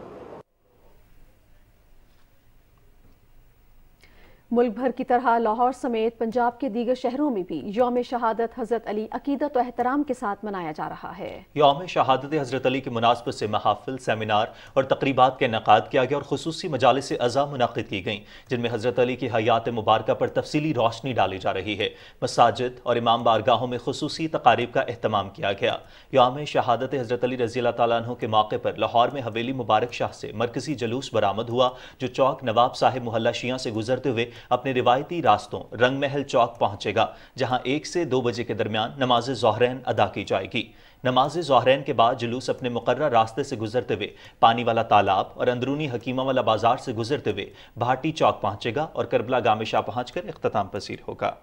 [SPEAKER 2] मुल्क भर की तरह लाहौर समेत पंजाब के दीगर शहरों में भी योम शहादत हजरत अली अकीदत तो अहतराम के साथ मनाया जा रहा है
[SPEAKER 1] योम शहादत हजरत अली की मुनासब से महाफिल सेमिनार और तकरीबा के इनका किया गया और खसूस मजालस अज़ा मुनद की गई जिनमें हजरत अली की हयात मुबारक पर तफसली रोशनी डाली जा रही है मसाजिद और इमाम बारगाहों में खसूसी तकारीब का अहतमाम किया गया योम शहादत हजरत अली रजील तु के मौके पर लाहौर में हवेली मुबारक शाह से मरकजी जलूस बरामद हुआ जो चौक नवाब साहिब मोहल्ला शिया से गुजरते हुए अपने रिवायती रास्तों रंग महल चौक पहुंचेगा जहां एक से दो बजे के दरमियान नमाज जहरैन अदा की जाएगी नमाज जहरैन के बाद जुलूस अपने मुकर्रा रास्ते से गुजरते हुए पानी वाला तालाब और अंदरूनी हकीमा वाला बाजार से गुजरते हुए भाटी चौक पहुंचेगा और करबला गामिशा पहुंचकर अख्ताम पसीर होगा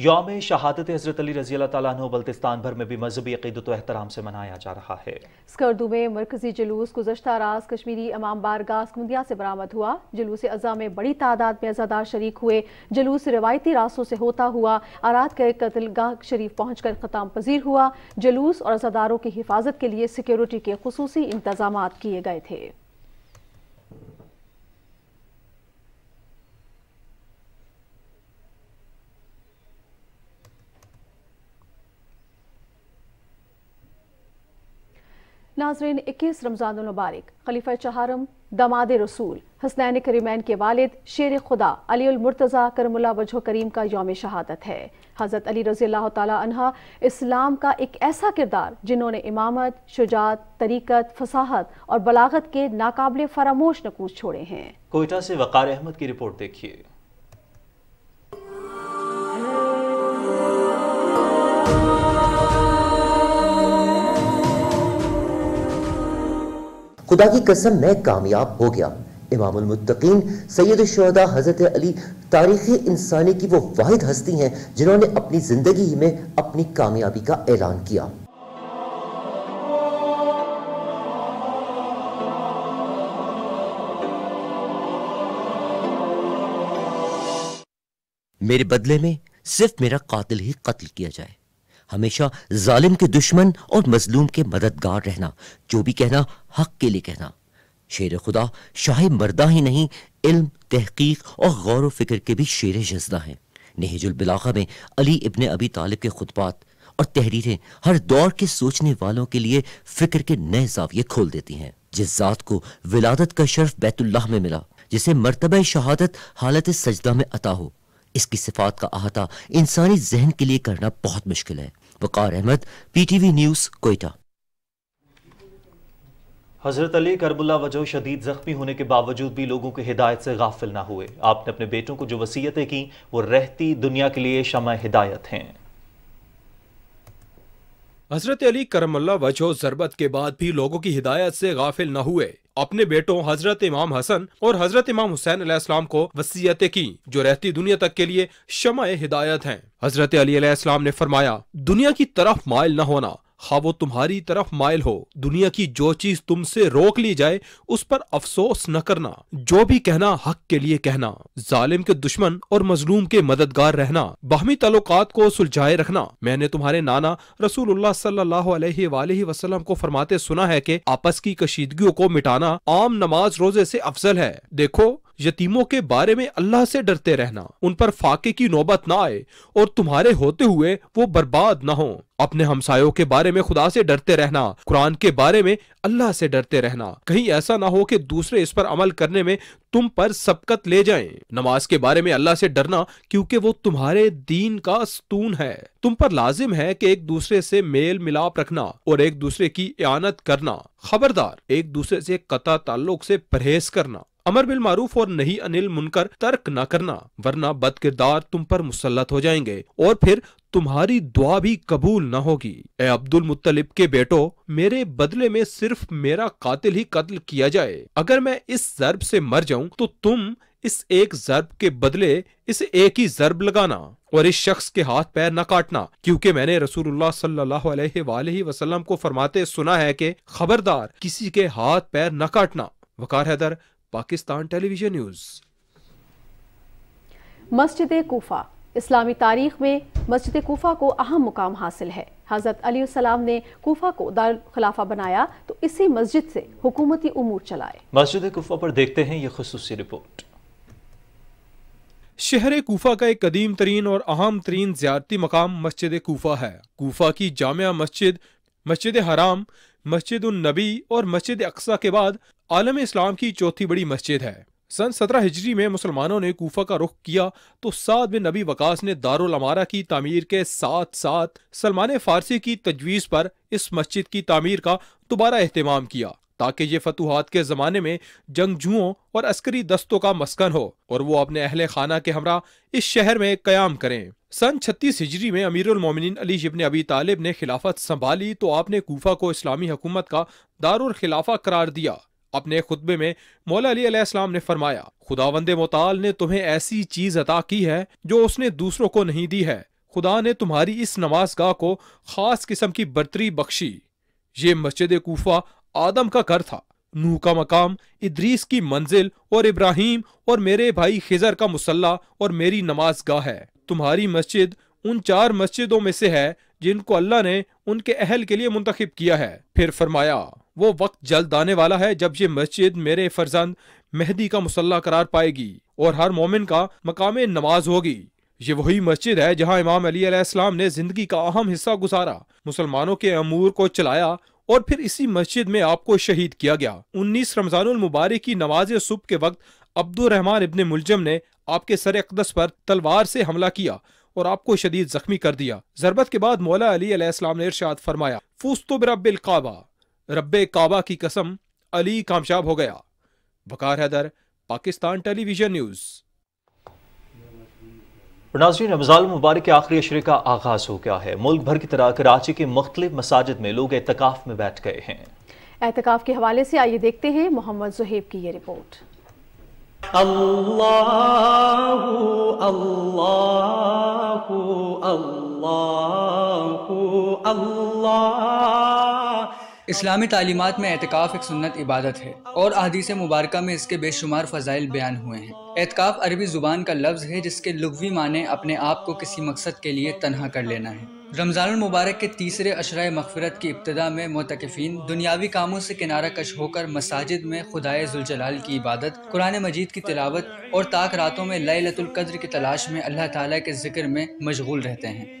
[SPEAKER 1] योम शहादत हजरत अली रजी तु बल्तिस्तान भर में भी मजहबी अकीदत अहतराम से मनाया जा रहा
[SPEAKER 2] है स्कर्दू में मरकजी जुलूस गुजशत रास कश्मीरी इमाम बारगास कुंदिया से बरामद हुआ जुलूस अजा में बड़ी तादाद में अजादार शरीक हुए जुलूस रिवायती रास्तों से होता हुआ आरात के कतलगाह शरीफ पहुँच कर ख़ताम पजीर हुआ जुलूस और अजादारों की हिफाजत के लिए सिक्योरिटी के खसूसी इंतजाम किए गए थे नाजरीन इक्कीस रमज़ान मुबारक खलीफा चहारम दमाद रसूल हसनैन करीमैन के वालिद शेर खुदा अलीमरतज़ा करमुल्ला वजह करीम का योम शहादत है हज़रत अली रज़ी तहा इस्लाम का एक ऐसा किरदार जिन्होंने इमामत शुजात तरीकत फसाहत और बलागत के नाकबले फरामोश नकूज छोड़े हैं
[SPEAKER 1] कोयटा से वक़ार अहमद की रिपोर्ट देखिए खुदा की कसम मैं कामयाब हो गया इमाम सैद शहदा हज़रत अली तारीख़ इंसानी की वो वाद हस्ती हैं जिन्होंने अपनी ज़िंदगी में अपनी कामयाबी का ऐलान किया मेरे बदले में सिर्फ मेरा कातिल ही कत्ल किया जाए हमेशा जालिम के दुश्मन और मजलूम के मददगार रहना जो भी कहना हक के लिए कहना शेर खुदा शाह मर्दा ही नहीं इल्म तहकीक और गौर व फिक्र के भी शेर जज्दा हैं नहजुलबिलाखा में अली इबन अबी तालिब के खुतबात और तहरीरें हर दौर के सोचने वालों के लिए फिक्र के नए जाविये खोल देती हैं जिस जात को विलादत का शर्फ बैतुल्लाह में मिला जिसे मरतब शहादत हालत सजदा में अता हो इसकी सिफात का अहाता इंसानी जहन के लिए करना बहुत मुश्किल है Waqar Ahmed P T V news Quetta Hazrat Ali करबुल्ला वजह शदीद जख्मी होने के बावजूद भी लोगों की हिदायत से गाफिल ना हुए आपने अपने बेटों को जो वसीयतें की वो रहती दुनिया के लिए शमा
[SPEAKER 7] हिदायत हैं हजरत अली करमल्ला वजह जरबत के बाद भी लोगों की हिदायत से गाफिल न हुए अपने बेटों हजरत इमाम हसन और हजरत इमाम हुसैन अलैहिस्सलाम को वसीयतें की जो रहती दुनिया तक के लिए शमय हिदायत हैं हजरत अली अलैहिस्सलाम ने फरमाया दुनिया की तरफ मायल न होना हाँ वो तुम्हारी तरफ मायल हो दुनिया की जो चीज तुमसे रोक ली जाए उस पर अफसोस न करना जो भी कहना हक के लिए कहना जालिम के दुश्मन और मजलूम के मददगार रहना बाहमी तलुक को सुलझाए रखना मैंने तुम्हारे नाना रसूल सल्लाम वसल्लम को फरमाते सुना है कि आपस की कशीदगियों को मिटाना आम नमाज रोजे से अफजल है देखो यतीमों के बारे में अल्लाह से डरते रहना उन पर फाके की नौबत ना आए और तुम्हारे होते हुए वो बर्बाद ना हो अपने हमसायों के बारे में खुदा से डरते रहना कुरान के बारे में अल्लाह से डरते रहना कहीं ऐसा ना हो कि दूसरे इस पर अमल करने में तुम पर सबकत ले जाएं। नमाज के बारे में अल्लाह से डरना क्योंकि वो तुम्हारे दीन का स्तून है तुम पर लाजिम है कि एक दूसरे से मेल मिलाप रखना और एक दूसरे की इयानत करना खबरदार एक दूसरे से कता ताल्लुक से परहेज करना अमर बिल मारूफ और नहीं अनिल मुनकर तर्क न करना वरना बद किरदार तुम पर मुसलत हो जाएंगे और फिर तुम्हारी दुआ भी कबूल न होगी ए अब्दुल मुतलिब के बेटो मेरे बदले में सिर्फ मेरा कातिल ही कत्ल किया जाए अगर मैं इस जरब से मर जाऊं तो तुम इस एक जरब के बदले इस एक ही जरब लगाना और इस शख्स के हाथ पैर न काटना क्योंकि मैंने रसूलुल्लाह सल्लल्लाहु अलैहि वसल्लम को फरमाते सुना है कि खबरदार किसी के हाथ पैर न काटना वकार हैदर पाकिस्तान टेलीविजन न्यूज
[SPEAKER 2] मस्जिद कोफा इस्लामी तारीख में मस्जिद कोफा को अहम मुकाम हासिल है हज़रत अली सलाम ने कोफा को दार खिलाफा बनाया तो इसी मस्जिद से हुकूमती उमूर चलाए
[SPEAKER 7] मस्जिद कोफा पर देखते हैं ये खसूस रिपोर्ट शहर कोफा का एक कदीम तरीन और अहम तरीन ज्यारती मकाम मस्जिद कोफा है कोफा की जामिया मस्जिद मस्जिद हराम मस्जिद उन नबी और मस्जिद अक्सा के बाद आलम इस्लाम की चौथी बड़ी मस्जिद है सन सत्रह हिजरी में मुसलमानों ने कोफा का रुख किया तो साथ में नबी वकास ने दारुल अमारा की तामीर के साथ साथ सलमान फारसी की तजवीज़ पर इस मस्जिद की तामीर का दोबारा अहतमाम किया ताकि ये फतूहत के ज़माने में जंगजुओं और अस्करी दस्तों का मस्कन हो और वो अपने अहल खाना के हमरा इस शहर में क्याम करें सन छत्तीस हिजरी में अमीरमिन अली जिबन अबी तालिब ने खिलाफत संभाली तो आपने कोफा को इस्लामी हुकूमत का दारुल खिलाफा करार दिया अपने खुतबे में मौला अलीसम ने फरमाया खुदावंद मोताल ने तुम्हें ऐसी चीज़ अता की है जो उसने दूसरों को नहीं दी है खुदा ने तुम्हारी इस नमाज गाह को ख़ास किस्म की बरतरी बख्शी ये मस्जिद कोफा आदम का घर था नूह का मकाम इद्रीस की मंजिल और इब्राहिम और मेरे भाई खिजर का मुसल्ला और मेरी नमाज गाह है तुम्हारी मस्जिद उन चार मस्जिदों में से है जिनको अल्लाह ने उनके अहल के लिए मुंतखब किया है फिर फरमाया वो वक्त जल्द आने वाला है जब ये मस्जिद मेरे फर्जंद मेहदी का मुसल्ला करार पाएगी और हर मोमिन का मकाम नमाज होगी ये वही मस्जिद है जहाँ इमाम अली ने जिंदगी का अहम हिस्सा गुजारा मुसलमानों के अमूर को चलाया और फिर इसी मस्जिद में आपको शहीद किया गया उन्नीस रमजानुल मुबारक की नमाज सुबह के वक्त अब्दुलरहमान इबन मुलजम ने आपके सर अकदस पर तलवार से हमला किया और आपको शदीद जख्मी कर दिया जरबत के बाद मौला अली ने इर्शाद फरमाया फुस्तो बिरबिल काबा रब काबा की कसम अली कामयाब हो गया बकार हैदर पाकिस्तान टेलीविजन न्यूज़ नाजरीन रमज़ान मुबारक के आखिरी अशरे
[SPEAKER 1] का आगाज़ हो गया है मुल्क भर की तरह कराची के मुख्तलिफ मसाजिद में लोग एहतकाफ में बैठ गए हैं
[SPEAKER 2] एहतकाफ के हवाले से आइए देखते हैं मोहम्मद जहेब की ये रिपोर्ट
[SPEAKER 5] अल्लाहु अल्लाहु अल्लाहु इस्लामी तालीमत में एहतिकाफ एक सुन्नत इबादत है और अदीस मुबारक में इसके बेशुमार फ़जाइल बयान हुए हैं एहतिकाफ अरबी ज़ुबान का लफ्ज़ है जिसके लघवी माने अपने आप को किसी मकसद के लिए तनहा कर लेना है रमज़ान मुबारक के तीसरे अशरा मकफरत की इब्तदा में मतकफ़ीन दुनियावी कामों से किनारा कश होकर मसाजिद में खुदाए जुलजलाल की इबादत कुरान मजीद की तिलावत और ताक रातों में लतुल्कद्र की तलाश में अल्लाह ताली के जिक्र में मशगूल रहते हैं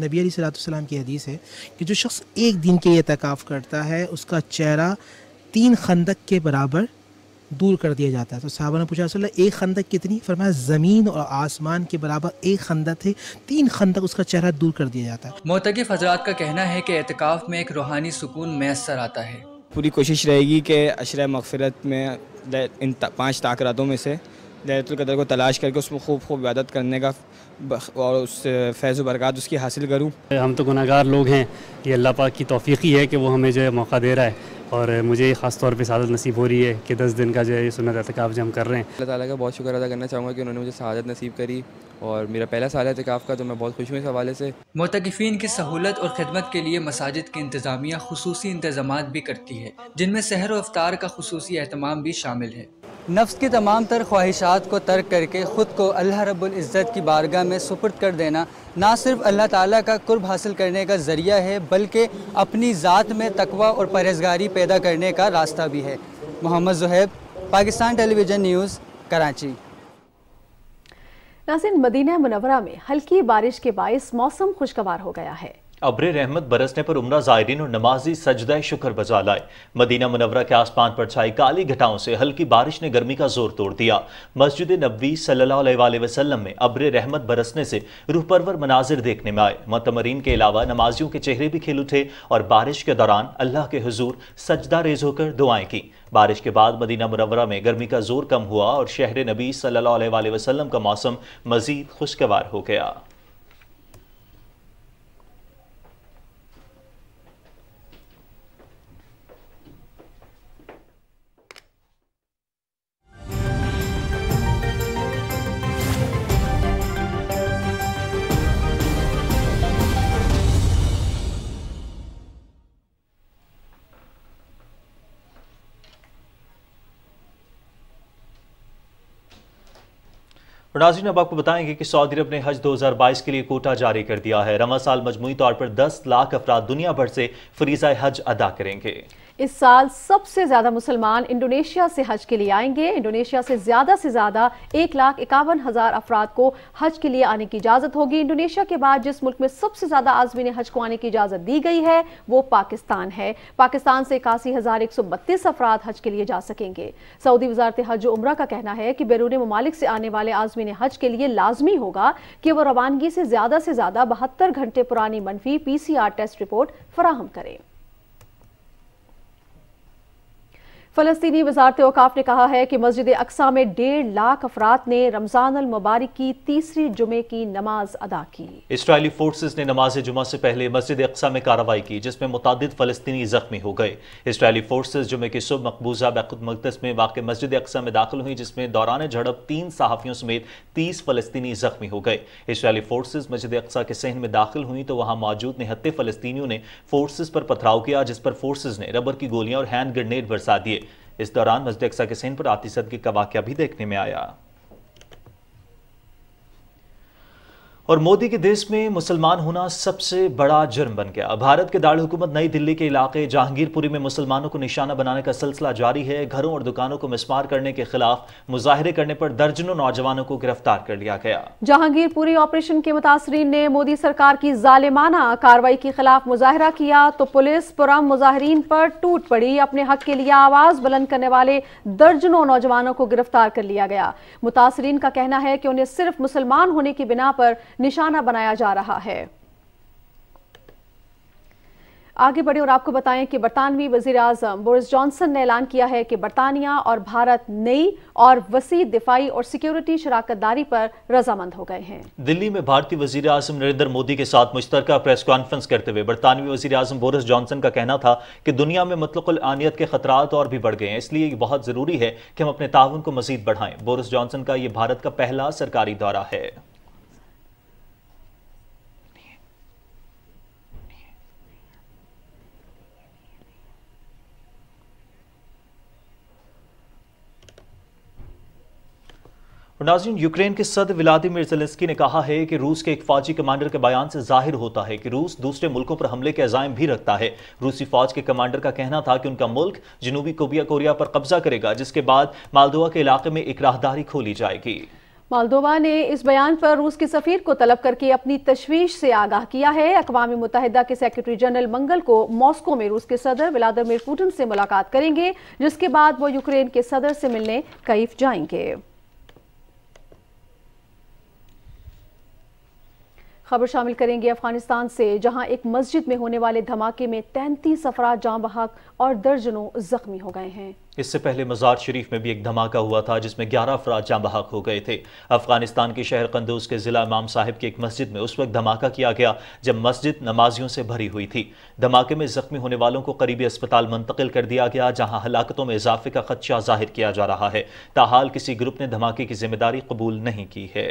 [SPEAKER 7] नबी सलाम की हदीस है कि जो शख्स एक दिन के एतकाफ़ करता है उसका चेहरा तीन खंदक के बराबर दूर कर दिया जाता है तो साहबा ने पूछा रसोल्ला एक खंदक कितनी फरमाया ज़मीन और आसमान के बराबर एक खंदक थे
[SPEAKER 5] तीन खंदक उसका
[SPEAKER 7] चेहरा दूर कर दिया जाता है
[SPEAKER 5] मोतकफ़ हजरात का कहना है कि एहतिकाफ में एक रूहानी सुकून मैसर आता है पूरी कोशिश रहेगी कि अशर मगफरत में इन पाँच ताकरातों में से लहरतुल्कदर को तलाश करके उसमें खूब खूब इबादत करने का और उस फैज़ बरक़ात उसकी हासिल करूँ हम तो गुनागार लोग हैं ये अल्लाह पाक की तोफ़ी है कि वो हमें जो है मौका दे रहा है और मुझे ख़ास तौर पर सदत नसीब हो रही है कि दस दिन का जो है सुनत अहतकाफ़ जो हम कर रहे हैं अल्लाह ताला का बहुत शुक्र अदा करना चाहूँगा कि उन्होंने मुझे शहादत नसीब करी और मेरा पहला साल अहतकाफ़ का तो मैं बहुत खुश हूँ इस हवाले से मतकफ़ीन की सहूलत और खदमत के लिए मसाजिद की इंतज़ामिया खसूस इंतजाम भी करती है जिनमें सहर व अफ्तार का खसूस अहतमाम भी शामिल है नफ्स की तमाम तर ख्वाहिशात को तर्क करके ख़ुद को अल्लाह रब्बुल इज़्ज़त की बारगाह में सुपुर्द कर देना ना सिर्फ अल्लाह ताला का कुर्ब हासिल करने का ज़रिया है बल्कि अपनी ज़ात में तकवा और परहेजगारी पैदा करने का रास्ता भी है मोहम्मद जहैब पाकिस्तान टेलीविज़न न्यूज़ कराची
[SPEAKER 2] नाजिन मदीना मुनवरा में हल्की बारिश के बायस मौसम खुशगवार हो गया है
[SPEAKER 1] अब्र रहमत बरसने पर उम्र जायरीन और नमाजी सजद शुक्र बजा लाए मदीना मुनवरा के आसमान पर छाई काली घटाओं से हल्की बारिश ने गर्मी का जोर तोड़ दिया मस्जिद नबी सल्ला वसलम में अब्र रहमत बरसने से रूहपरवर मनाजिर देखने में आए मतमरीन के अलावा नमाजियों के चेहरे भी खिल उठे और बारिश के दौरान अल्लाह के हजूर सजदा रेज होकर दुआएं की बारिश के बाद मदीना मुनवरा में गर्मी का जोर कम हुआ और शहर नबी सल्ला वसलम का मौसम मजीद खुशगवार हो गया नाजरीन अब आपको बताएंगे कि सऊदी अरब ने हज 2022 के लिए कोटा जारी कर दिया है रवा साल मजमू तौर पर 10 लाख अफराद दुनिया भर से फरीजा हज अदा करेंगे
[SPEAKER 2] इस साल सबसे ज़्यादा मुसलमान इंडोनेशिया से हज के लिए आएंगे इंडोनेशिया से ज़्यादा से ज़्यादा एक लाख इक्यावन हज़ार अफराद को हज के लिए आने की इजाज़त होगी इंडोनेशिया के बाद जिस मुल्क में सबसे ज़्यादा आजमीन हज को आने की इजाज़त दी गई है वो पाकिस्तान है पाकिस्तान से इक्यासी हज़ार एक सौ बत्तीस अफराद हज के लिए जा सकेंगे सऊदी वजारत हज उम्र का कहना है कि बैरून ममालिक से आने वाले आजमीन हज के लिए लाजमी होगा कि वह रवानगी से ज़्यादा से ज़्यादा बहत्तर घंटे पुरानी मनफी P C R test report फराहम करें फलस्तीनी वजारत अवकाफ ने कहा है कि मस्जिद अक्सा में डेढ़ लाख अफराद ने रमजान मुबारक की तीसरी जुमे की नमाज अदा की
[SPEAKER 1] इसराइली फोर्सेज ने नमाज जुमा से पहले मस्जिद अक्सा में कार्रवाई की जिसमें मुतद फलस्तनी जख्मी हो गए इसराइली फोर्सेज जुमे की सुबह मकबूजा बैकुद मकदस में वाक़ मस्जिद अक्सा में दाखिल हुई जिसमें दौरान झड़प तीन सहाफ़ियों समेत तीस फलस्तनी जख्मी हो गए इसराइली फोर्सेज मस्जिद अक्सा के सहन में दाखिल हुई तो वहाँ मौजूद निहत्ते फलस्तियों ने फोर्सेज पर पथराव किया जिस पर फोर्सेज ने रबर की गोलियां और हैंड ग्रेनेड बरसा दिए इस दौरान मस्जिद अक्सा के सीन पर आतिशदगी का वाक्य भी देखने में आया और मोदी के देश में मुसलमान होना सबसे बड़ा जुर्म बन गया भारत के हुकूमत नई दिल्ली के इलाके जहांगीरपुरी में मुसलमानों को निशाना बनाने का सिलसिला जारी है घरों और दुकानों को मिसमार करने के खिलाफ मुजाहरे करने पर दर्जनों नौजवानों को गिरफ्तार कर लिया गया
[SPEAKER 2] जहांगीरपुरी ऑपरेशन के मुतासरीन ने मोदी सरकार की जालिमाना कार्रवाई के खिलाफ मुजाहरा किया तो पुलिस पुरम मुजाहरीन पर टूट पड़ी अपने हक के लिए आवाज बुलंद करने वाले दर्जनों नौजवानों को गिरफ्तार कर लिया गया मुतासरीन का कहना है कि उन्हें सिर्फ मुसलमान होने की बिना पर निशाना बनाया जा रहा है आगे बढ़े और आपको बताएं कि बरतानवी वजीर अजम बोरिस जॉनसन ने ऐलान किया है कि बरतानिया और भारत नई और वसी दिफाई और सिक्योरिटी शराकतदारी पर रजामंद हो गए हैं
[SPEAKER 1] दिल्ली में भारतीय वजीर अजम नरेंद्र मोदी के साथ मुश्तर प्रेस कॉन्फ्रेंस करते हुए बरतानवी वजी अजम बोरिस जॉनसन का कहना था कि दुनिया में आनीत के खतरा और भी बढ़ गए हैं इसलिए बहुत ज़रूरी है कि हम अपने ताउन को मजीद बढ़ाएं बोरिस जॉनसन का ये भारत का पहला सरकारी दौरा है नाजिन यूक्रेन के सदर व्लादिमिर जलेंसकी ने कहा है कि रूस के एक फौजी कमांडर के बयान से जाहिर होता है कि रूस दूसरे मुल्कों पर हमले के अजायम भी रखता है रूसी फौज के कमांडर का कहना था कि उनका मुल्क जनूबी कोबिया कोरिया पर कब्जा करेगा जिसके बाद मालदोवा के इलाके में एक राहदारी खोली जाएगी
[SPEAKER 2] मालदोवा ने इस बयान पर रूस के सफीर को तलब करके अपनी तशवीश से आगाह किया है अकवा मुतहदा के सेक्रेटरी जनरल मंगल को मॉस्को में रूस के सदर व्लादिमिर पुटिन से मुलाकात करेंगे जिसके बाद वो यूक्रेन के सदर से मिलने कैफ जाएंगे खबर शामिल करेंगे अफगानिस्तान से जहां एक मस्जिद में होने वाले धमाके में तैंतीस अफराद जाम बहाक और दर्जनों जख्मी हो गए हैं
[SPEAKER 1] इससे पहले मजार शरीफ में भी एक धमाका हुआ था जिसमें 11 अफराद जाम बहाक हो गए थे अफगानिस्तान के शहर कंदोज के ज़िला इमाम साहिब की एक मस्जिद में उस वक्त धमाका किया गया जब मस्जिद नमाजियों से भरी हुई थी धमाके में जख्मी होने वालों को करीबी अस्पताल मुंतकिल कर दिया गया जहाँ हलाकतों में इजाफे का खदशा जाहिर किया जा रहा है ताहाल किसी ग्रुप ने धमाके की जिम्मेदारी कबूल नहीं की है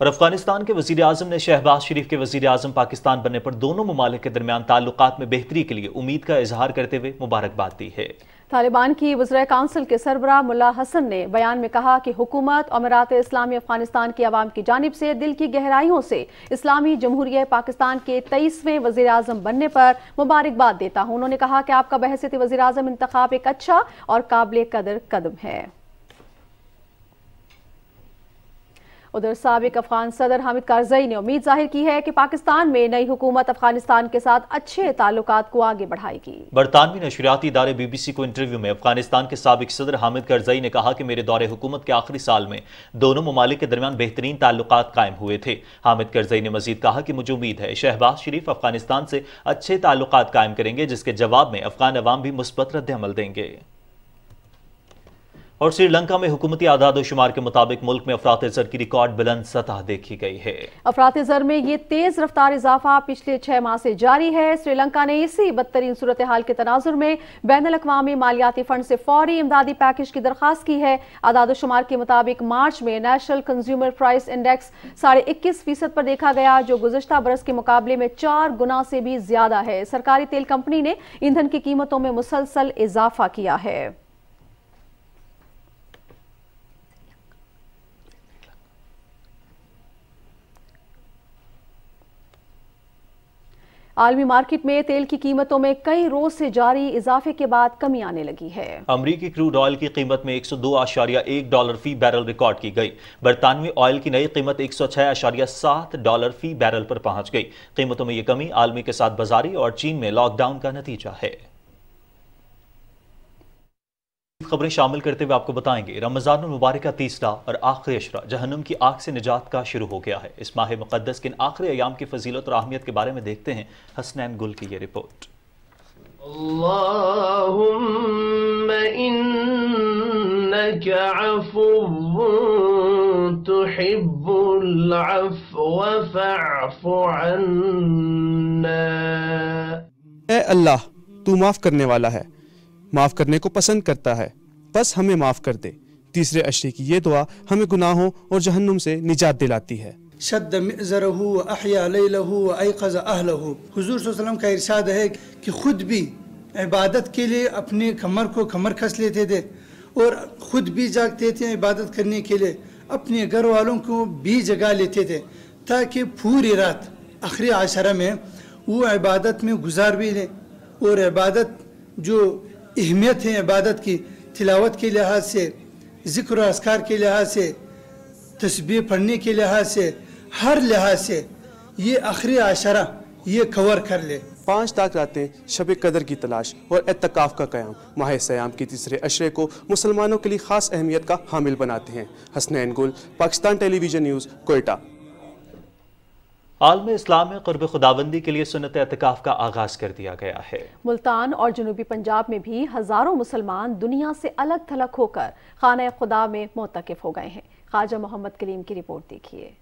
[SPEAKER 1] और अफगानिस्तान के वजीर अजम ने शहबाज शरीफ के वजीर अजम पाकिस्तान बनने पर दोनों ममालिक के दरमियान ताल्लुक में बेहतरी के लिए उम्मीद का इजहार करते हुए मुबारकबाद दी है
[SPEAKER 2] तालिबान की वज्र काउंसिल के सरबरा मुला हसन ने बयान में कहा कि हुकूमत अमरात इस्लामी अफगानिस्तान की आवाम की जानब से दिल की गहराइयों से इस्लामी जमहूरिय पाकिस्तान के तेईसवें वजी अजम बनने पर मुबारकबाद देता हूँ उन्होंने कहा कि आपका बहसीत वजी अजम इंतब एक अच्छा और काबिल कदर कदम है उधर सबक अफगान सदर हामिद करजई ने उम्मीद जाहिर की है कि पाकिस्तान में नई हुकूमत अफगानिस्तान के साथ अच्छे ताल्लुक को आगे बढ़ाएगी
[SPEAKER 1] बरतानवी नशरियाती इदारे बी बी सी को इंटरव्यू में अफगानिस्तान के सबक सदर हामिद करजई ने कहा कि मेरे दौरे हुकूमत के आखिरी साल में दोनों ममालिक के दरमियान बेहतरीन ताल्लुक कायम हुए थे हामिद करजई ने मजीद कहा कि मुझे उम्मीद है शहबाज शरीफ अफगानिस्तान से अच्छे ताल्लुक कायम करेंगे जिसके जवाब में अफगान अवाम भी मुस्बत रद्द देंगे और श्रीलंका में हुकूमती आदाद शुमार के मुताबिक मुल्क में अफरात जर की रिकॉर्ड बुलंद सतह देखी गई है
[SPEAKER 2] अफरात जर में ये तेज रफ्तार इजाफा पिछले छह माह से जारी है श्रीलंका ने इसी बदतरीन सूरत हाल के तनाजुर में बैन अवी मालियाती फंड से फौरी इमदादी पैकेज की दरख्वास्त की है आदाद शुमार के मुताबिक मार्च में नेशनल कंज्यूमर प्राइस इंडेक्स साढ़े इक्कीस फीसद पर देखा गया जो गुजशत बरस के मुकाबले में चार गुना से भी ज्यादा है सरकारी तेल कंपनी ने ईंधन की कीमतों में मुसलसल इजाफा किया है आलमी मार्केट में तेल की कीमतों में कई रोज से जारी इजाफे के बाद कमी आने लगी है
[SPEAKER 1] अमरीकी क्रूड ऑयल की कीमत में एक सौ दो आशारिया एक डॉलर फी बैरल रिकॉर्ड की गई बरतानवी ऑयल की नई कीमत एक सौ छह आशारिया सात डॉलर फी बैरल पर पहुंच गई कीमतों में यह कमी आलमी के साथ बाजारी और चीन में लॉकडाउन का नतीजा है खबरें शामिल करते हुए आपको बताएंगे रमजान मुबारक का तीसरा और आखिरी अशरा जहनम की आग से निजात का शुरू हो गया है इस माह मुकदस के आखिरी अयाम की फजीलत और अहमियत के बारे में देखते हैं हसनैन गुल की ये रिपोर्ट
[SPEAKER 4] अल्लाह तू माफ़ करने वाला है माफ़ करने को पसंद करता
[SPEAKER 7] है बस हमें माफ़ कर दे तीसरे अशरे की ये दुआ हमें गुनाहों और जहन्नुम से निजात दिलाती है
[SPEAKER 5] शद हुजूर का इरशाद है कि खुद भी इबादत के लिए अपने कमर को कमर खस लेते थे और खुद भी जागते थे इबादत करने के लिए अपने घर वालों को भी जगा लेते थे ताकि पूरी रात आखिरी आशरा में वो इबादत में गुजार भी लें और इबादत जो अहमियत है इबादत की तिलावत के लिहाज से ज़िक्र असकार के लिहाज से तस्बी पढ़ने के लिहाज से हर लिहाज से ये आखिरी आशरा ये कवर कर
[SPEAKER 7] ले पाँच ताक रातें शब कदर की तलाश और एतकाफ़ का क्याम माह सयाम के तीसरे अशरे को मुसलमानों के लिए ख़ास अहमियत का हामिल बनाते हैं हसनैन गुल पाकिस्तान टेलीविज़न न्यूज़ कोयटा
[SPEAKER 1] आलम इस्लाम में क़ुरब खुदाबंदी के लिए सुनत अतकाफ़ का आगाज़ कर दिया गया है
[SPEAKER 2] मुल्तान और जनूबी पंजाब में भी हज़ारों मुसलमान दुनिया से अलग थलग होकर खाना खुदा में मोतकफ़ हो गए हैं ख्वाजा मोहम्मद करीम की रिपोर्ट देखिए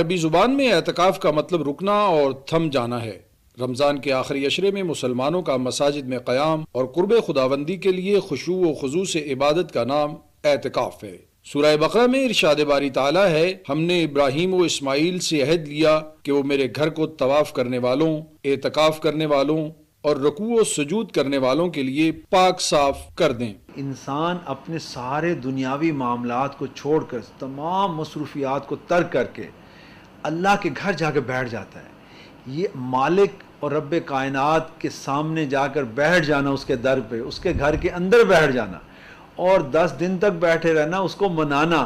[SPEAKER 10] अरबी ज़ुबान में एहतकाफ़ का मतलब रुकना और थम जाना है रमज़ान के आखिरी अशरे में मुसलमानों का मसाजिद में क़्याम और क़ुरब खुदाबंदी के लिए खुशू व खजू से इबादत का नाम एहतिकाफ है सूरह बकरा में इरशाद बारी ताला है हमने इब्राहिम व इस्माइल से अहद लिया कि वो मेरे घर को तवाफ़ करने वालों एतकाफ़ करने वालों और रकू सजूद करने वालों के लिए पाक साफ कर दें
[SPEAKER 8] इंसान अपने सारे दुनियावी मामला को छोड़ कर तमाम मसरूफियात को तर्क करके अल्लाह के घर जाकर बैठ जाता है ये मालिक और रब कायनात के सामने जाकर बैठ जाना उसके दर पर उसके घर के अंदर बैठ जाना और दस दिन तक बैठे रहना उसको मनाना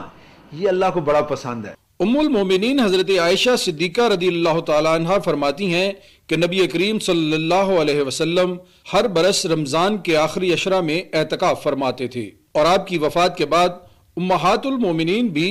[SPEAKER 8] ये अल्लाह को
[SPEAKER 10] बड़ा पसंद है उमुल मोमिन हज़रत आयशा सिद्दीक़ा रदी अल्लाह तहा फरमाती हैं कि नबी करीम सल्लाम हर बरस रमज़ान के आखिरी अशरा में एहतिकाफ़ फरमाते थे और आपकी वफ़ात के बाद उम्मातुलमोमिन भी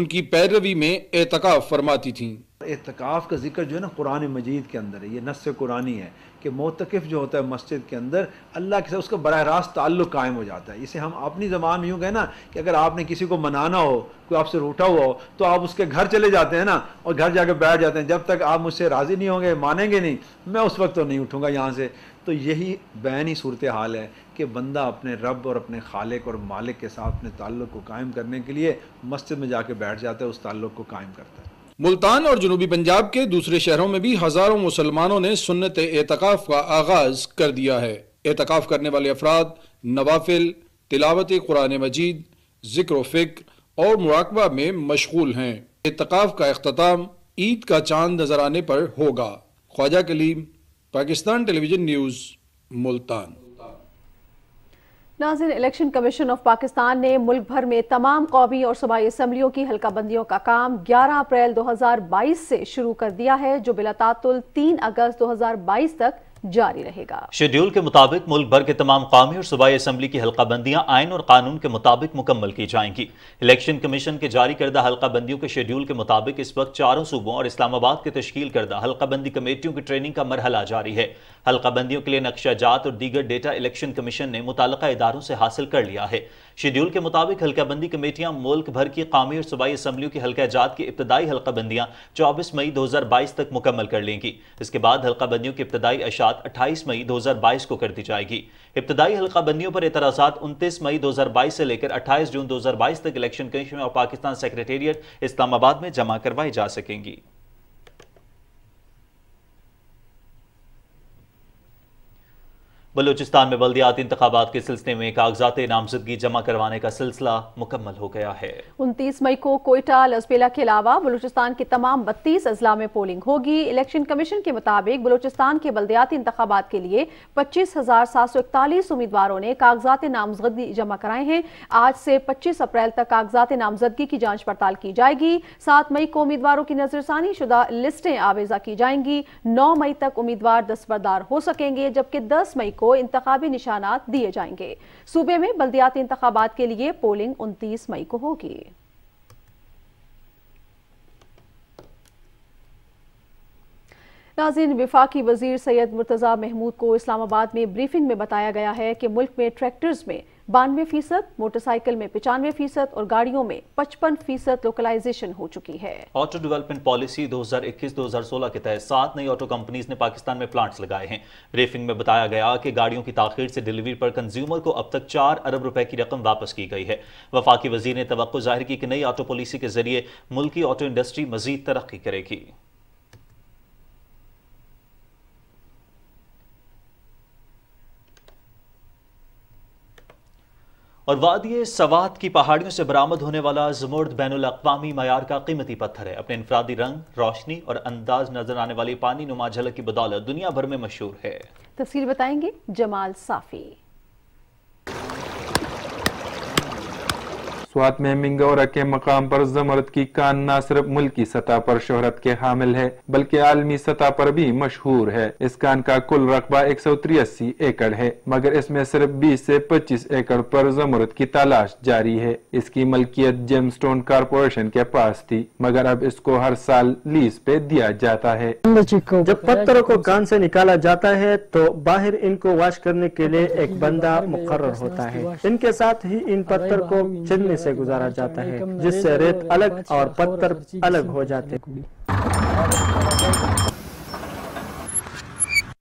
[SPEAKER 10] उनकी पैरवी में एहतिकाफ़ फरमाती थी
[SPEAKER 8] एहतिकाफ़ का जिक्र जो है ना कुरान मजीद के अंदर है ये नस्स कुरानी है कि मोतकफ़ जो होता है मस्जिद के अंदर अल्लाह के साथ उसका बरह रास्त ताल्लुक कायम हो जाता है इसे हम अपनी ज़बान में यूँ कहें ना कि अगर आपने किसी को मनाना हो कोई आपसे रूठा हुआ हो तो आप उसके घर चले जाते हैं ना और घर जाकर बैठ जाते हैं जब तक आप मुझसे राज़ी नहीं होंगे मानेंगे नहीं मैं उस वक्त तो नहीं उठूँगा यहाँ से तो यही बैनी सूरत हाल है कि बंदा अपने रब और अपने खालिक और मालिक के साथ अपने ताल्लुक़ को कायम करने के लिए मस्जिद में जाके बैठ
[SPEAKER 10] जाता है उस ताल्लुक़ को कायम करता है मुल्तान और जनूबी पंजाब के दूसरे शहरों में भी हजारों मुसलमानों ने सुन्नत एतकाफ़ का आगाज कर दिया है एतकाफ़ करने वाले अफराद नवाफिल तिलावत कुरान मजीद जिक्र फ़िक्र और मुराकबा में मशगूल हैं एतकाफ़ का अख्ताम ईद का चांद नजर आने पर होगा ख्वाजा कलीम पाकिस्तान टेलीविज़न न्यूज़ मुल्तान
[SPEAKER 2] नाजिर इलेक्शन कमीशन ऑफ पाकिस्तान ने मुल्क भर में तमाम कौमी और सूबाई असम्बलियों की हल्काबंदियों का काम 11 अप्रैल 2022 से शुरू कर दिया है जो बिलातातुल 3 अगस्त 2022 तक जारी रहेगा
[SPEAKER 1] शेड्यूल के मुताबिक मुल्क भर के तमाम कौमी और सूबाई असम्बली की हल्काबंदियां आयन और कानून के मुताबिक मुकम्मल की जाएंगी इलेक्शन कमीशन के जारी करदा हल्काबंदियों के शेड्यूल के मुताबिक इस वक्त चारों सूबों और इस्लामाबाद के तश्ल करदा हल्काबंदी कमेटियों की ट्रेनिंग का मरहला जारी है हल्काबंदियों के लिए नक्शा जात और दीगर डेटा इलेक्शन कमीशन ने मुतल इदारों से हासिल कर लिया है शेड्यूल के मुताबिक हल्काबंदी कमेटियां मुल्क भर की कौमी और सूबाई असम्बलियों की हल्काजात की इब्तदाई हल्काबंदियां चौबीस मई दो हज़ार बाईस तक मुकम्मल कर लेंगी इसके बाद हल्काबंदियों की इब्तदाई अशात अट्ठाईस मई दो हज़ार बाईस को कर दी जाएगी इब्तदाई हल्काबंदियों पर एतराज़ा उनतीस मई दो हज़ार बाईस से लेकर अट्ठाईस जून दो हज़ार बाईस तक इलेक्शन कमीशन और पाकिस्तान सेक्रेटेरिएट इस्लामाबाद में जमा करवाई जा सकेंगी बलूचिस्तान में बल्दियाती इंतबात के सिलसिले में कागजात नामजदगी जमा करवाने का सिलसिला मुकम्मल हो गया है
[SPEAKER 2] उनतीस मई को कोयटा लसबेला के अलावा बलूचिस्तान के तमाम बत्तीस अजला में पोलिंग होगी इलेक्शन कमीशन के मुताबिक बलूचिस्तान के बल्दियाती इंतबात के लिए पच्चीस हजार सात सौ इकतालीस उम्मीदवारों ने कागजात नामजदगी जमा कराए हैं आज से पच्चीस अप्रैल तक कागजात नामजदगी की जाँच पड़ताल की जाएगी सात मई को उम्मीदवारों की नजरसानी शुदा लिस्टें आवेजा की जाएंगी नौ मई तक उम्मीदवार दस्तबरदार हो सकेंगे जबकि दस मई को इंतबी निशानात दिए जाएंगे सूबे में बल्दियाती इंतबात के लिए पोलिंग उनतीस मई को होगी नाजिन विफाकी वजीर सैयद मुर्तज़ा महमूद को इस्लामाबाद में ब्रीफिंग में बताया गया है कि मुल्क में ट्रैक्टर्स में बानवे फीसद मोटरसाइकिल में पिचानवे फीसद और गाड़ियों में पचपन फीसद लोकलाइजेशन हो चुकी है
[SPEAKER 1] ऑटो डेवलपमेंट पॉलिसी 2021-2016 के तहत सात नई ऑटो कंपनीज ने पाकिस्तान में प्लांट्स लगाए हैं ब्रीफिंग में बताया गया कि गाड़ियों की ताखिर से डिलीवरी पर कंज्यूमर को अब तक चार अरब रुपए की रकम वापस की गई है वफाकी वजीर ने तो जाहिर की कि नई ऑटो पॉलिसी के जरिए मुल्की ऑटो इंडस्ट्री मजीद तरक्की करेगी और वादी सवात की पहाड़ियों से बरामद होने वाला जमुर्द बैन अवी मैार का कीमती पत्थर है अपने इनफरादी रंग रोशनी और अंदाज नजर आने वाली पानी नुमा झलक की बदौलत दुनिया भर में मशहूर है
[SPEAKER 2] तस्वीर बताएंगे जमाल साफी
[SPEAKER 11] स्वात में और के मकाम पर जमरत की कान न सिर्फ मुल्की सतह पर शोहरत के हामिल है बल्कि आलमी सतह पर भी मशहूर है इस कान का कुल रकबा एक सौ त्रियासी एकड़ है मगर इसमें सिर्फ बीस ऐसी पच्चीस एकड़ पर जमरत की तलाश जारी है इसकी मलकियत जेम स्टोन कारपोरेशन के पास थी मगर अब इसको हर साल लीज पे दिया जाता है जब पत्थरों को कान ऐसी निकाला जाता है तो बाहर इनको वॉश करने के लिए एक बंदा मुकर होता है इनके साथ ही इन पत्थर को चिन्ह से गुजारा जाता है जिससे रेत अलग और पत्थर अलग हो जाते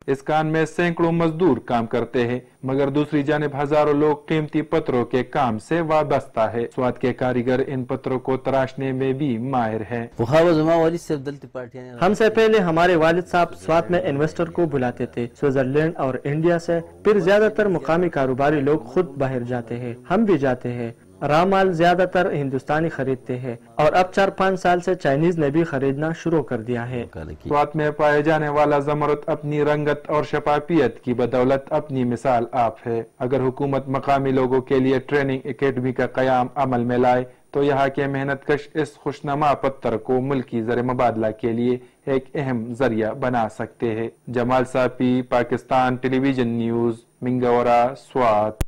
[SPEAKER 11] इस कान में सैकड़ों मजदूर काम करते हैं मगर दूसरी जानब हजारों लोग कीमती पत्थरों के काम से वाबस्ता है स्वाद के कारीगर इन पत्थरों को तराशने में भी माहिर है हमसे पहले हमारे वालिद साहब स्वाद में इन्वेस्टर को बुलाते थे स्विट्जरलैंड और इंडिया से फिर ज्यादातर मुकामी कारोबारी लोग खुद बाहर जाते हैं हम भी जाते हैं माल ज्यादातर हिंदुस्तानी खरीदते हैं और अब चार पाँच साल से चाइनीज ने भी खरीदना शुरू कर दिया है स्वाद में पाए जाने वाला जमरत अपनी रंगत और शफाफियत की बदौलत अपनी मिसाल आप है अगर हुकूमत मकामी लोगों के लिए ट्रेनिंग अकेडमी का क्याम अमल में लाए तो यहाँ के मेहनत कश इस खुशनुमा पत्थर को मुल्की जर मुबादला के लिए एक अहम जरिया बना सकते है जमाल सापी पाकिस्तान टेलीविजन न्यूज मिंगौरा स्वाद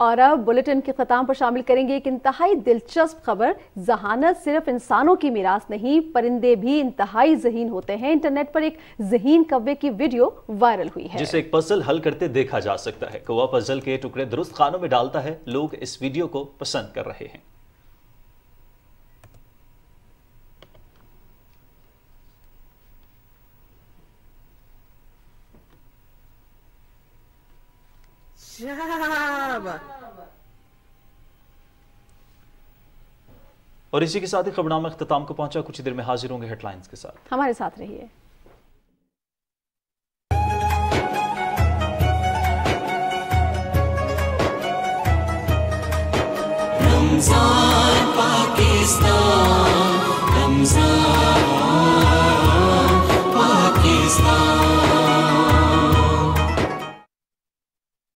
[SPEAKER 2] और अब बुलेटिन के ख़त्म पर शामिल करेंगे एक इंतहाई दिलचस्प खबर जहानत सिर्फ इंसानों की मीरास नहीं परिंदे भी इंतहाई जहीन होते हैं इंटरनेट पर एक जहीन कव्वे की वीडियो वायरल हुई है जिसे
[SPEAKER 1] एक पजल हल करते देखा जा सकता है कौवा पजल के टुकड़े दुरुस्त खानों में डालता है लोग इस वीडियो को पसंद कर रहे हैं
[SPEAKER 2] job.
[SPEAKER 1] और इसी के साथ ही खबरनामा अख्ताम को पहुंचा कुछ देर में हाजिर होंगे हेडलाइंस के साथ
[SPEAKER 2] हमारे साथ रहिए
[SPEAKER 5] पाकिस्तान
[SPEAKER 7] पाकिस्तान